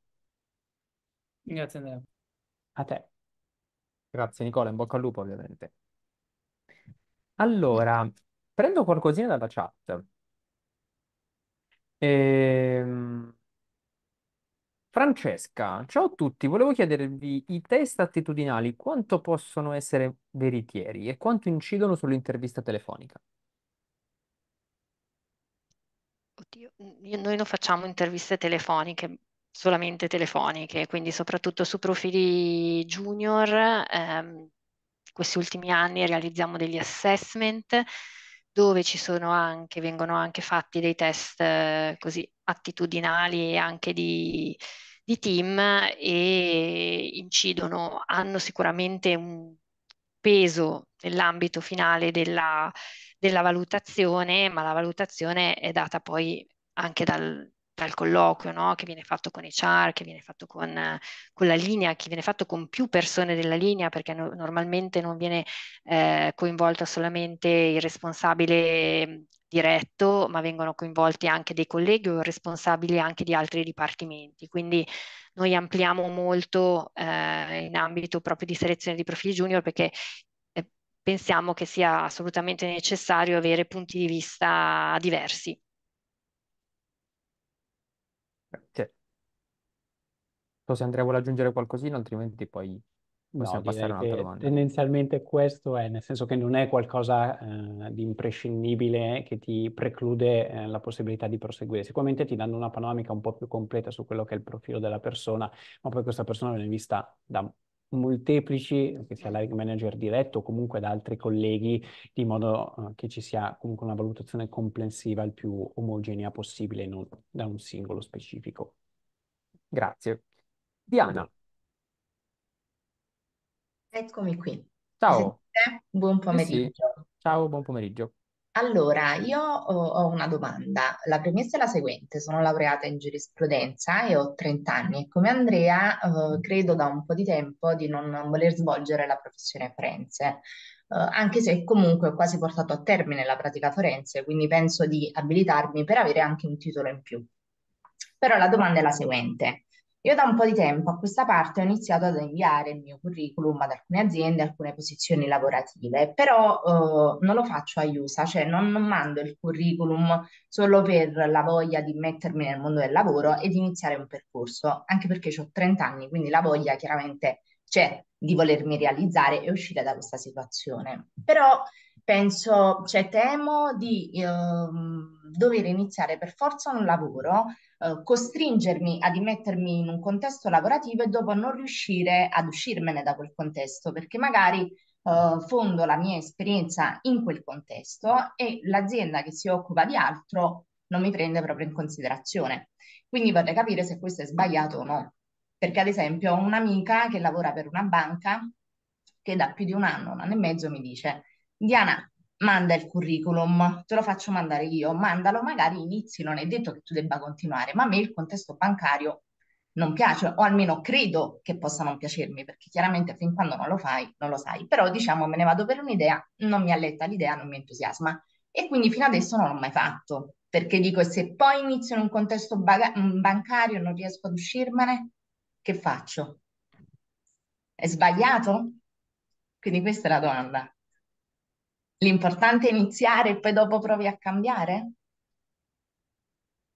Grazie Andrea. A te. Grazie Nicola, in bocca al lupo ovviamente. Allora, prendo qualcosina dalla chat. Ehm, Francesca, ciao a tutti, volevo chiedervi i test attitudinali quanto possono essere veritieri e quanto incidono sull'intervista telefonica? io- noi non facciamo interviste telefoniche, solamente telefoniche, quindi soprattutto su profili junior, ehm, questi ultimi anni realizziamo degli assessment dove ci sono anche, vengono anche fatti dei test eh, così attitudinali e anche di, di team e incidono, hanno sicuramente un peso nell'ambito finale della, della valutazione, ma la valutazione è data poi anche dal, dal colloquio no? che viene fatto con HR, che viene fatto con, con, la linea, che viene fatto con più persone della linea, perché no, normalmente non viene eh, coinvolta solamente il responsabile mm, diretto, ma vengono coinvolti anche dei colleghi o responsabili anche di altri dipartimenti. Quindi noi ampliamo molto eh, in ambito proprio di selezione di profili junior perché eh, pensiamo che sia assolutamente necessario avere punti di vista diversi so se Andrea vuole aggiungere qualcosina, altrimenti poi possiamo no, passare a un'altra domanda. Tendenzialmente questo è, nel senso che non è qualcosa eh, di imprescindibile che ti preclude eh, la possibilità di proseguire. Sicuramente ti danno una panoramica un po' più completa su quello che è il profilo della persona, ma poi questa persona viene vista da molteplici, che sia l'area manager diretto o comunque da altri colleghi, di modo eh, che ci sia comunque una valutazione complessiva il più omogenea possibile, non da un singolo specifico. Grazie. Diana, Eccomi qui. ciao. sentite? Buon Sì, sì. pomeriggio. Ciao, buon pomeriggio. Allora, io ho, ho una domanda. La premessa è la seguente: sono laureata in giurisprudenza e ho 30 anni e come Andrea, eh, mm. credo da un po' di tempo di non voler svolgere la professione forense, eh, anche se comunque ho quasi portato a termine la pratica forense, quindi penso di abilitarmi per avere anche un titolo in più. Però la domanda è la seguente. Io da un po' di tempo a questa parte ho iniziato ad inviare il mio curriculum ad alcune aziende, alcune posizioni lavorative, però eh, non lo faccio a USA, cioè non, non, mando il curriculum solo per la voglia di mettermi nel mondo del lavoro e di iniziare un percorso, anche perché ho 30 anni, quindi la voglia chiaramente c'è di volermi realizzare e uscire da questa situazione. Però penso, cioè temo di eh, dover iniziare per forza un lavoro eh, costringermi ad immettermi in un contesto lavorativo e dopo non riuscire ad uscirmene da quel contesto, perché magari eh, fondo la mia esperienza in quel contesto e l'azienda che si occupa di altro non mi prende proprio in considerazione. Quindi vorrei capire se questo è sbagliato o no. Perché ad esempio ho un'amica che lavora per una banca che da più di un anno, un anno e mezzo mi dice Diana, manda il curriculum, te lo faccio mandare io, mandalo, magari inizi, non è detto che tu debba continuare, ma a me il contesto bancario non piace, o almeno credo che possa non piacermi, perché chiaramente fin quando non lo fai, non lo sai, però diciamo me ne vado per un'idea, non mi alletta l'idea, non mi entusiasma e quindi fino adesso non l'ho mai fatto, perché dico se poi inizio in un contesto baga- mm, bancario e non riesco ad uscirmene, che faccio? È sbagliato? Quindi questa è la domanda. L'importante è iniziare e poi dopo provi a cambiare?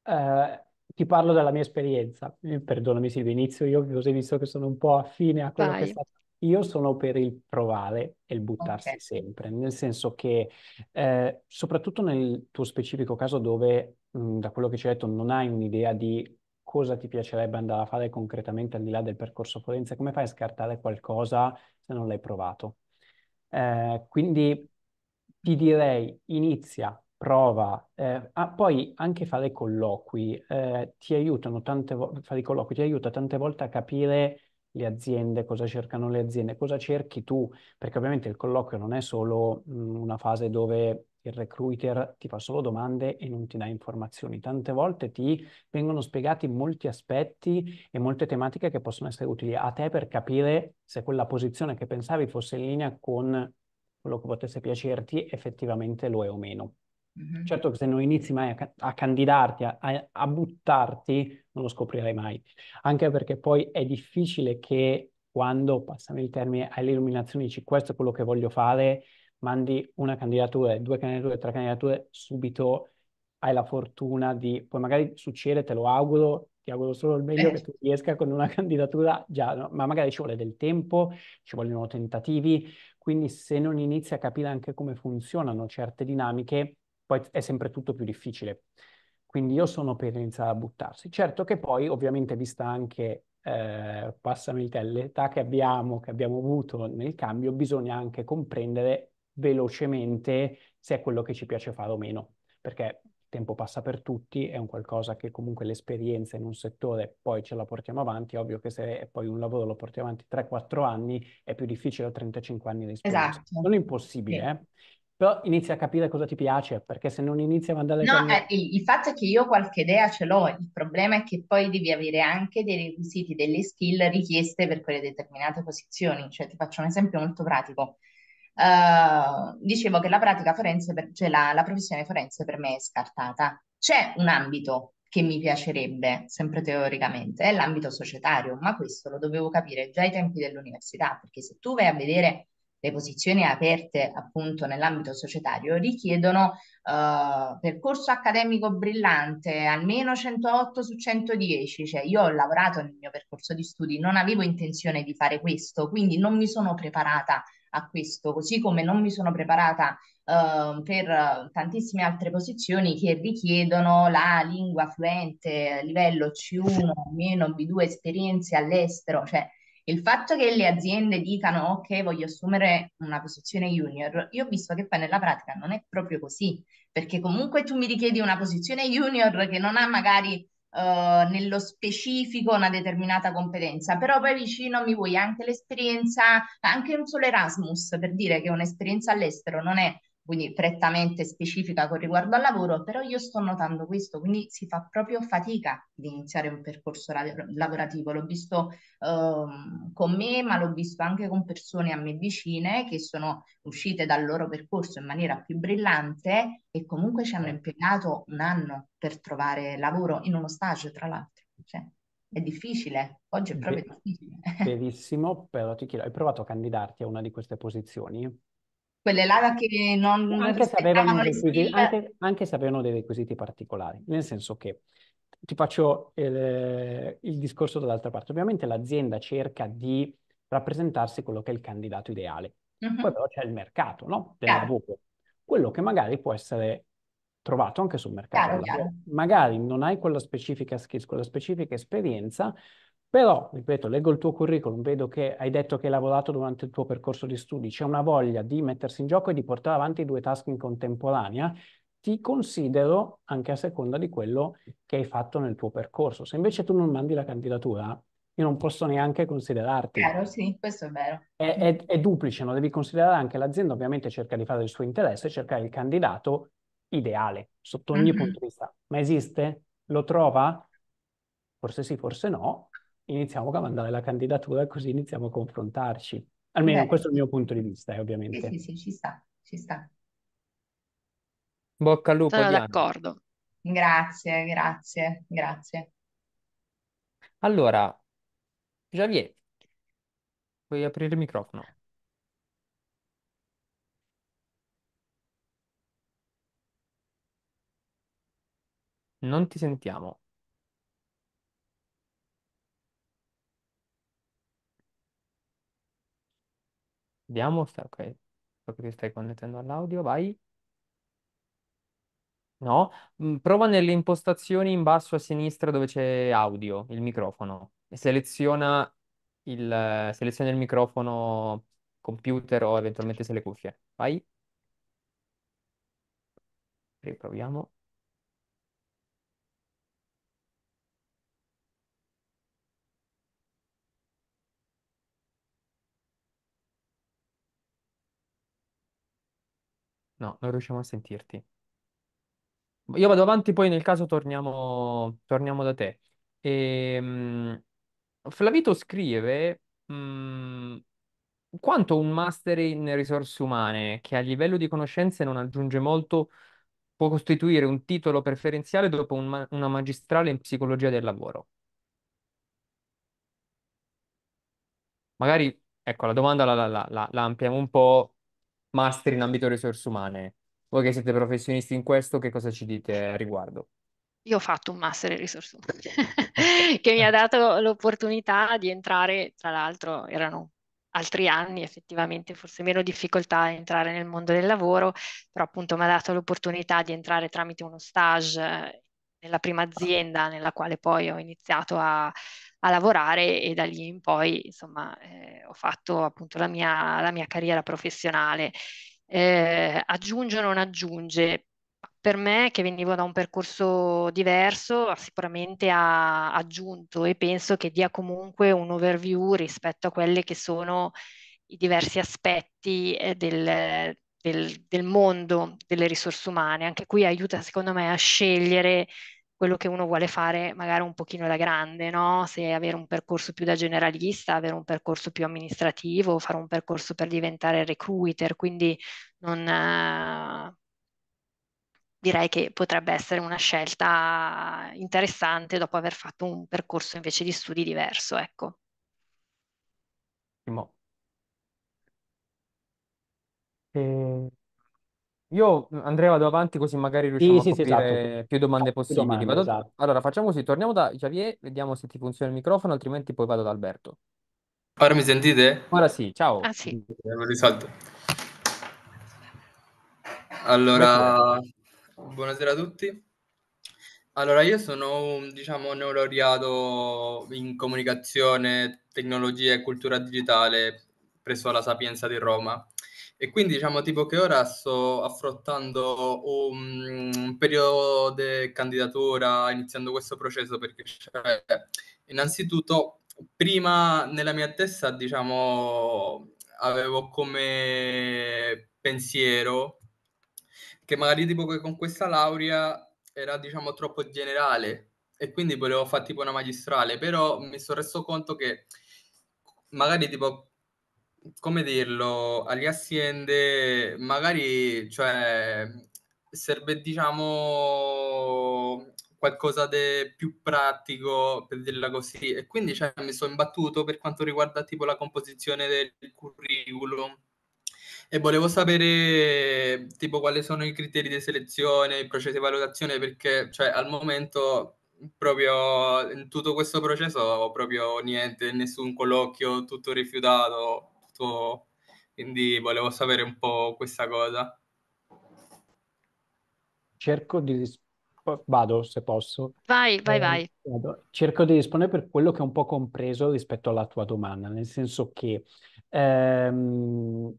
Eh, ti parlo della mia esperienza. Eh, perdonami se inizio io così visto che sono un po' affine a quello Vai. che è stato. Io sono per il provare e il buttarsi okay. sempre, nel senso che eh, soprattutto nel tuo specifico caso dove mh, mm, da quello che ci hai detto non hai un'idea di cosa ti piacerebbe andare a fare concretamente al di là del percorso forense, come fai a scartare qualcosa se non l'hai provato? Eh, quindi ti direi inizia, prova, eh, ah, poi anche fare colloqui eh, ti aiutano tante volte, fare i colloqui ti aiuta tante volte a capire le aziende, cosa cercano le aziende, cosa cerchi tu, perché ovviamente il colloquio non è solo mh, mm, una fase dove il recruiter ti fa solo domande e non ti dà informazioni. Tante volte ti vengono spiegati molti aspetti e molte tematiche che possono essere utili a te per capire se quella posizione che pensavi fosse in linea con quello che potesse piacerti effettivamente lo è o meno. Mm-hmm. Certo che se non inizi mai a, a candidarti, a, a, buttarti, non lo scoprirai mai. Anche perché poi è difficile che quando, passami il termine, hai l'illuminazione dici questo è quello che voglio fare, mandi una candidatura, due candidature, tre candidature, subito hai la fortuna di, poi magari succede, te lo auguro, ti auguro solo il meglio eh. che tu riesca con una candidatura già, no? ma magari ci vuole del tempo, ci vogliono tentativi, quindi se non inizi a capire anche come funzionano certe dinamiche, poi è sempre tutto più difficile. Quindi io sono per iniziare a buttarsi. Certo che poi, ovviamente, vista anche, eh, passami il tele, l'età che abbiamo, che abbiamo avuto nel cambio, bisogna anche comprendere velocemente se è quello che ci piace fare o meno. Perché il tempo passa per tutti, è un qualcosa che comunque l'esperienza in un settore poi ce la portiamo avanti, ovvio che se poi un lavoro lo portiamo avanti 3-4 anni è più difficile a 35 anni di esperienza. Esatto. Non è impossibile, sì. eh? però inizia a capire cosa ti piace, perché se non inizi a mandare... No, con... eh, il, il fatto è che io qualche idea ce l'ho, il problema è che poi devi avere anche dei requisiti, delle skill richieste per quelle determinate posizioni, cioè ti faccio un esempio molto pratico. Ehm, dicevo che la pratica forense, per, cioè la, la professione forense per me è scartata. C'è un ambito che mi piacerebbe, sempre teoricamente, è l'ambito societario, ma questo lo dovevo capire già ai tempi dell'università, perché se tu vai a vedere le posizioni aperte appunto nell'ambito societario richiedono uh, percorso accademico brillante, almeno 108 su 110, cioè io ho lavorato nel mio percorso di studi, non avevo intenzione di fare questo, quindi non mi sono preparata a questo, così come non mi sono preparata eh, per tantissime altre posizioni che richiedono la lingua fluente, livello C1, meno B2, esperienze all'estero, cioè il fatto che le aziende dicano ok voglio assumere una posizione junior, io ho visto che poi nella pratica non è proprio così, perché comunque tu mi richiedi una posizione junior che non ha magari eh, nello specifico una determinata competenza, però poi vicino mi vuoi anche l'esperienza, anche un solo Erasmus, per dire che un'esperienza all'estero non è quindi prettamente specifica con riguardo al lavoro, però io sto notando questo, quindi si fa proprio fatica di iniziare un percorso lavorativo. L'ho visto ehm, con me, ma l'ho visto anche con persone a me vicine che sono uscite dal loro percorso in maniera più brillante e comunque ci hanno eh. impiegato un anno per trovare lavoro in uno stage, tra l'altro. Cioè, è difficile, oggi è proprio Be- difficile. Verissimo, però ti chiedo, hai provato a candidarti a una di queste posizioni? quelle là che non anche sapevano, requisiti, anche, anche avevano dei requisiti particolari, nel senso che ti faccio il, eh, il discorso dall'altra parte. Ovviamente l'azienda cerca di rappresentarsi quello che è il candidato ideale. Uh-huh. Poi però c'è il mercato, no? Del chiaro. lavoro. Quello che magari può essere trovato anche sul mercato. Chiaro, chiaro. Magari non hai quella specifica skills, quella specifica esperienza, però, ripeto, leggo il tuo curriculum, vedo che hai detto che hai lavorato durante il tuo percorso di studi, c'è una voglia di mettersi in gioco e di portare avanti due task in contemporanea, ti considero anche a seconda di quello che hai fatto nel tuo percorso. Se invece tu non mandi la candidatura, io non posso neanche considerarti. Chiaro, sì, questo è vero. È, è, è duplice, no? devi considerare anche l'azienda, ovviamente cerca di fare il suo interesse, cercare il candidato ideale, sotto ogni mm-hmm. punto di vista. Ma esiste? Lo trova? Forse sì, forse no, iniziamo a mandare la candidatura così iniziamo a confrontarci. Almeno Beh, questo è il mio punto di vista, eh, ovviamente. Sì, sì, ci sta, ci sta. Bocca al lupo, Sono d'accordo. Grazie, grazie, grazie. Allora, Javier, puoi aprire il microfono. Non ti sentiamo. Vediamo se, ok, so che ti stai connettendo all'audio, vai. No? Mm, prova nelle impostazioni in basso a sinistra dove c'è audio, il microfono, e seleziona il, seleziona il microfono computer o eventualmente se le cuffie. Vai, riproviamo. No, non riusciamo a sentirti. Io vado avanti, poi nel caso torniamo, torniamo da te. Ehm, Flavito scrive, mh, mm, quanto un master in risorse umane, che a livello di conoscenze non aggiunge molto, può costituire un titolo preferenziale dopo un ma- una magistrale in psicologia del lavoro? Magari, ecco, la domanda la- la- la- la ampliamo un po', master in ambito risorse umane. Voi che siete professionisti in questo, che cosa ci dite a riguardo? Io ho fatto un master in risorse umane che mi ha dato l'opportunità di entrare, tra l'altro erano altri anni effettivamente forse meno difficoltà a entrare nel mondo del lavoro, però appunto mi ha dato l'opportunità di entrare tramite uno stage eh, nella prima azienda nella quale poi ho iniziato a, a lavorare e da lì in poi insomma eh, ho fatto appunto la mia, la mia carriera professionale. Eh, aggiunge o non aggiunge? Per me, che venivo da un percorso diverso, sicuramente ha aggiunto e penso che dia comunque un overview rispetto a quelli che sono i diversi aspetti eh, del, del, del mondo delle risorse umane. Anche qui aiuta, secondo me, a scegliere quello che uno vuole fare magari un pochino da grande, no? se avere un percorso più da generalista, avere un percorso più amministrativo, fare un percorso per diventare recruiter, quindi non, eh, direi che potrebbe essere una scelta interessante dopo aver fatto un percorso invece di studi diverso. Ecco. E... Ehm, io, mhmm, andrei vado avanti così magari riusciamo a sì, sì, esatto. coprire più domande Più possibili. domande, Vado... esatto. Allora, facciamo così, torniamo da Javier, vediamo se ti funziona il microfono, altrimenti poi vado da Alberto. Ora mi sentite? Ora sì, ciao. Ah sì, Eh, risolto. Vai Allora, buonasera a tutti. Allora, io sono un, diciamo, neolaureato in comunicazione, tecnologia e cultura digitale presso la Sapienza di Roma. E quindi diciamo tipo che ora sto affrontando un, un periodo di candidatura, iniziando questo processo perché cioè, innanzitutto prima nella mia testa diciamo avevo come pensiero che magari tipo che con questa laurea era diciamo troppo generale e quindi volevo fare tipo una magistrale, però mi sono reso conto che magari tipo come dirlo, alle aziende magari cioè, serve diciamo qualcosa di più pratico per dirla così e quindi cioè, mi sono imbattuto per quanto riguarda tipo la composizione del curriculum e volevo sapere tipo quali sono i criteri di selezione, i processi di valutazione perché cioè, al momento proprio in tutto questo processo proprio niente, nessun colloquio, tutto rifiutato tuo, quindi volevo sapere un po' questa cosa. Cerco di rispondere vado se posso. Vai, vai, eh, vai. Vado. Cerco di rispondere per quello che ho un po' compreso rispetto alla tua domanda, nel senso che ehm,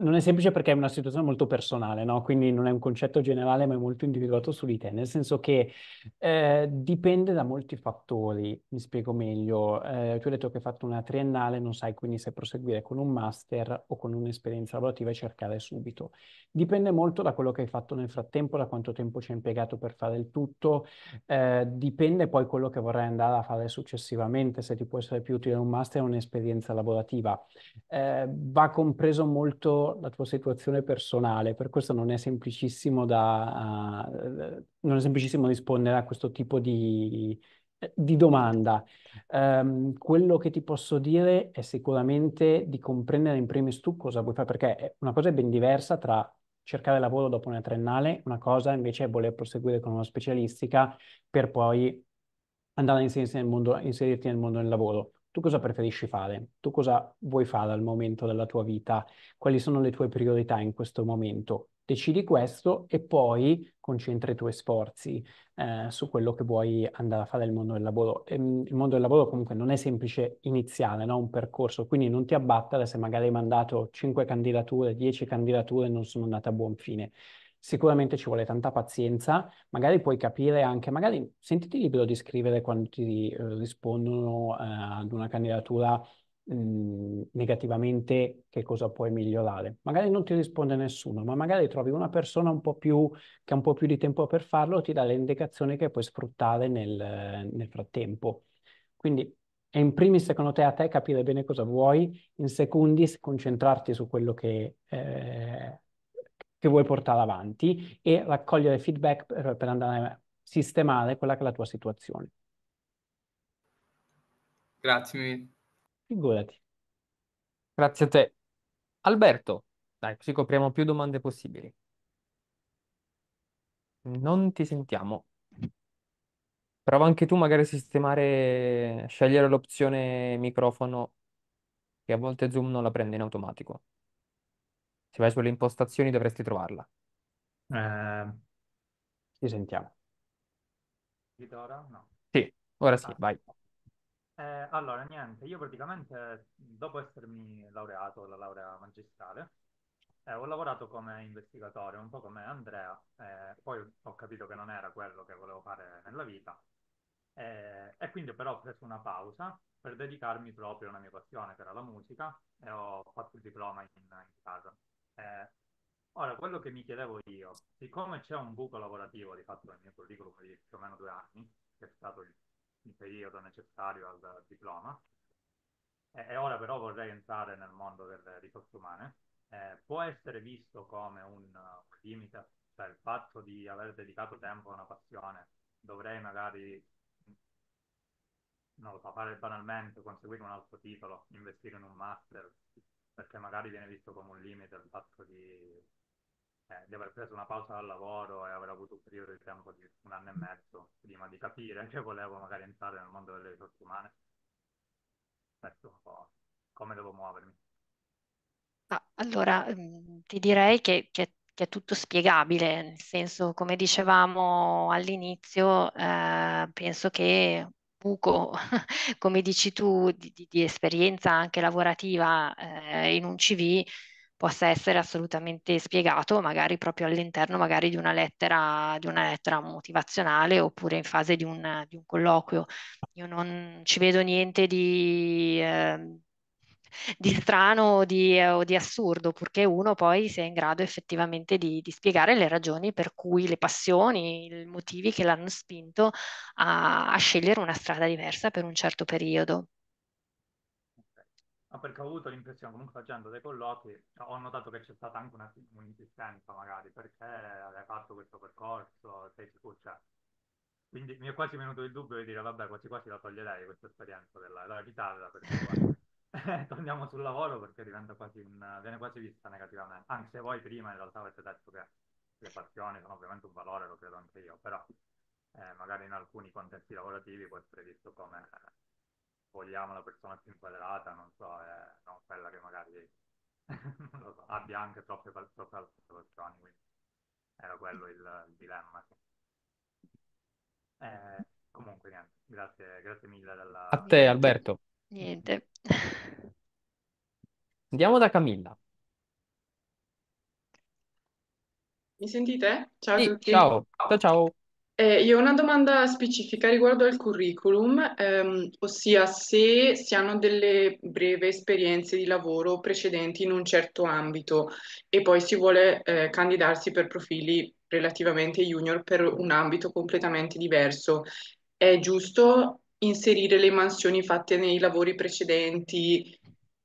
non è semplice perché è una situazione molto personale, no? quindi non è un concetto generale ma è molto individuato su di te, nel senso che eh, dipende da molti fattori, mi spiego meglio. Eh, tu hai detto che hai fatto una triennale, non sai quindi se proseguire con un master o con un'esperienza lavorativa e cercare subito. Dipende molto da quello che hai fatto nel frattempo, da quanto tempo ci hai impiegato per fare il tutto, eh, dipende poi quello che vorrai andare a fare successivamente, se ti può essere più utile un master o un'esperienza lavorativa. Eh, va compreso molto la tua situazione personale, per questo non è semplicissimo da, uh, non è semplicissimo rispondere a questo tipo di, eh, di domanda. Um, quello che ti posso dire è sicuramente di comprendere in primis tu cosa vuoi fare, perché una cosa è ben diversa tra cercare lavoro dopo una triennale, una cosa invece è voler proseguire con una specialistica per poi andare a inserirti nel mondo, inserirti nel mondo del lavoro tu cosa preferisci fare? Tu cosa vuoi fare al momento della tua vita? Quali sono le tue priorità in questo momento? Decidi questo e poi concentri i tuoi sforzi eh, su quello che vuoi andare a fare nel mondo del lavoro. E, ehm, il mondo del lavoro comunque non è semplice iniziare, no? un percorso, quindi non ti abbattere se magari hai mandato 5 candidature, 10 candidature e non sono andate a buon fine. Sicuramente ci vuole tanta pazienza, magari puoi capire anche, magari sentiti libero di scrivere quando ti eh, rispondono eh, ad una candidatura mm, negativamente che cosa puoi migliorare. Magari non ti risponde nessuno, ma magari trovi una persona un po' più, che ha un po' più di tempo per farlo, ti dà le indicazioni che puoi sfruttare nel, nel frattempo. Quindi è in primis, secondo te, a te capire bene cosa vuoi, in secondis concentrarti su quello che eh, che vuoi portare avanti e raccogliere feedback per, per andare a sistemare quella che è la tua situazione. Grazie mille. Figurati. Grazie a te. Alberto, dai, così copriamo più domande possibili. Non ti sentiamo. Prova anche tu magari a sistemare, scegliere l'opzione microfono, che a volte Zoom non la prende in automatico. Se vai sulle impostazioni dovresti trovarla. Eh, ci sentiamo. Ora? No. Sì, ora sì, Ah. vai. Eh, allora, niente, io praticamente dopo essermi laureato, la laurea magistrale, eh, ho lavorato come investigatore, un po' come Andrea, eh, poi ho capito che non era quello che volevo fare nella vita, eh, e quindi però ho preso una pausa per dedicarmi proprio alla mia passione, che era la musica, e ho fatto il diploma in, in casa. Eh, ora, quello che mi chiedevo io, siccome c'è un buco lavorativo di fatto nel mio curriculum di più o meno due anni, che è stato il, il periodo necessario al diploma, eh, e ora però vorrei entrare nel mondo delle risorse umane, eh, può essere visto come un, uh, limite, cioè il fatto di aver dedicato tempo a una passione, dovrei magari, non lo so, fare banalmente, conseguire un altro titolo, investire in un master, perché magari viene visto come un limite il fatto di, eh, di, aver preso una pausa dal lavoro e aver avuto un periodo di tempo di un anno e mezzo prima di capire che volevo magari entrare nel mondo delle risorse umane. Questo un po' come devo muovermi. allora, mm, ti direi che, che è tutto spiegabile, nel senso, come dicevamo all'inizio, eh, penso che buco, come dici tu, di, di, di esperienza anche lavorativa eh, in un CV possa essere assolutamente spiegato, magari proprio all'interno magari di una lettera, di una lettera motivazionale oppure in fase di un, di un colloquio. Io non ci vedo niente di... Eh, di strano o di, eh, o di, assurdo, purché uno poi sia in grado effettivamente di, di, spiegare le ragioni per cui le passioni, i motivi che l'hanno spinto a, a scegliere una strada diversa per un certo periodo. No, perché ho avuto l'impressione, comunque facendo dei colloqui, ho notato che c'è stata anche una, un'insistenza magari, perché hai fatto questo percorso, sei sicuro, cioè, quindi mi è quasi venuto il dubbio di dire, vabbè, quasi quasi la toglierei questa esperienza della, della chitarra, perché guarda, eh, torniamo sul lavoro perché diventa quasi un, viene quasi vista negativamente, anche se voi prima in realtà avete detto che le passioni sono ovviamente un valore, lo credo anche io, però eh, magari in alcuni contesti lavorativi può essere visto come eh, vogliamo la persona più inquadrata, non so, eh, non quella che magari so, abbia anche troppe, troppe altre passioni, quindi era quello il, il dilemma. Eh, comunque niente, grazie, grazie mille della... A te Alberto. Niente. Andiamo da Camilla. Mi sentite? Ciao a tutti. ciao, ciao, ciao. Eh, io ho una domanda specifica riguardo al curriculum, ehm, ossia se si hanno delle breve esperienze di lavoro precedenti in un certo ambito e poi si vuole eh, candidarsi per profili relativamente junior per un ambito completamente diverso. È giusto inserire le mansioni fatte nei lavori precedenti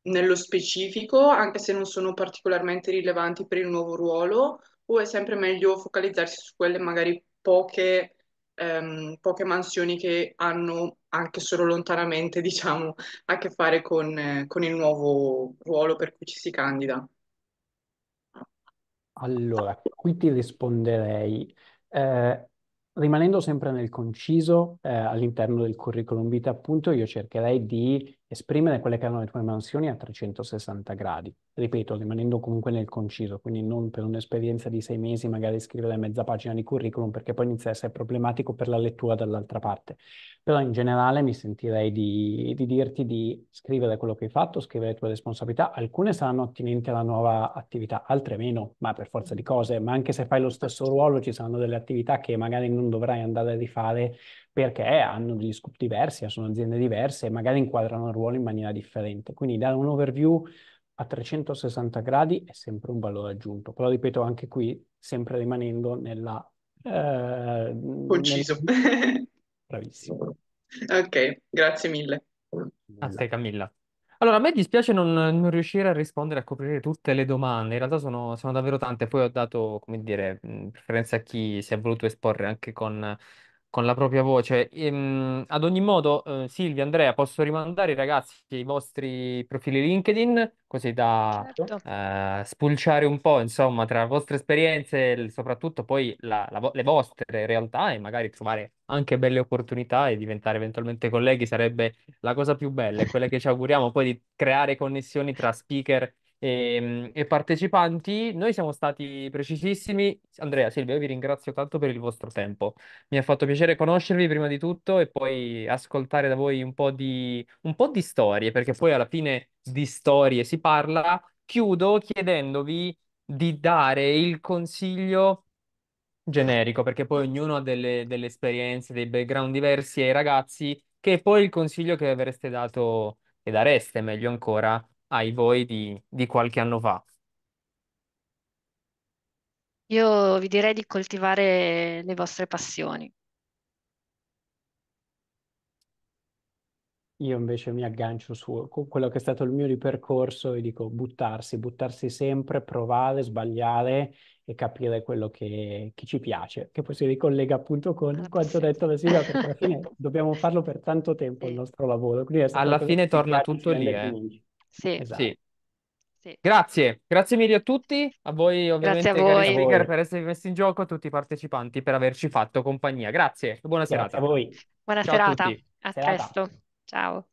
nello specifico, anche se non sono particolarmente rilevanti per il nuovo ruolo, o è sempre meglio focalizzarsi su quelle magari poche, ehm, poche mansioni che hanno anche solo lontanamente, diciamo, a che fare con, eh, con il nuovo ruolo per cui ci si candida? Allora, qui ti risponderei. Eh, rimanendo sempre nel conciso, eh, all'interno del curriculum vita appunto, io cercherei di esprimere quelle che erano le tue mansioni a 360 gradi, ripeto, rimanendo comunque nel conciso, quindi non per un'esperienza di sei mesi magari scrivere mezza pagina di curriculum perché poi inizia a essere problematico per la lettura dall'altra parte, però in generale mi sentirei di, di dirti di scrivere quello che hai fatto, scrivere le tue responsabilità, alcune saranno attinenti alla nuova attività, altre meno, ma per forza di cose, ma anche se fai lo stesso ruolo ci saranno delle attività che magari non dovrai andare a rifare perché hanno degli scoop diversi, eh, sono aziende diverse e magari inquadrano il ruolo in maniera differente. Quindi dare un overview a 360 gradi è sempre un valore aggiunto, però ripeto anche qui, sempre rimanendo nella... Eh, Conciso. Nel... Bravissimo. ok, grazie mille. A te Camilla. Allora, a me dispiace non, non, riuscire a rispondere, a coprire tutte le domande, in realtà sono, sono davvero tante, poi ho dato, come dire, preferenza a chi si è voluto esporre anche con con la propria voce. Ehm, ad ogni modo, eh, Silvia, Andrea, posso rimandare i ragazzi ai vostri profili LinkedIn, così da Certo. Eh, spulciare un po', insomma, tra le vostre esperienze e soprattutto poi la- la vo- le vostre realtà e magari trovare anche belle opportunità e diventare eventualmente colleghi sarebbe la cosa più bella, e quella che ci auguriamo poi di creare connessioni tra speaker e, ehm, e partecipanti. Noi siamo stati precisissimi. Andrea, Silvia, io vi ringrazio tanto per il vostro tempo. Mi ha fatto piacere conoscervi prima di tutto e poi ascoltare da voi un po' di, un po' di storie, perché poi alla fine di storie si parla. Chiudo chiedendovi di dare il consiglio generico, perché poi ognuno ha delle, delle, esperienze, dei background diversi ai ragazzi, che è poi il consiglio che avreste dato e dareste, meglio ancora, ai voi di, di qualche anno fa? Io vi direi di coltivare le vostre passioni. Io invece mi aggancio su quello che è stato il mio ripercorso e dico buttarsi, buttarsi sempre, provare, sbagliare e capire quello che, che ci piace, che poi si ricollega appunto con ah, quanto detto da Silvia, perché alla fine dobbiamo farlo per tanto tempo il nostro lavoro. Quindi è stato Alla fine torna tutto lì, eh. Sì. Esatto. sì. Sì. Grazie, grazie mille a tutti, a voi ovviamente Grazie a Gary voi. per esservi messi in gioco, a tutti i partecipanti per averci fatto compagnia. Grazie buona Grazie serata. a voi. Buona Ciao a serata, tutti. a Serata. presto. Ciao.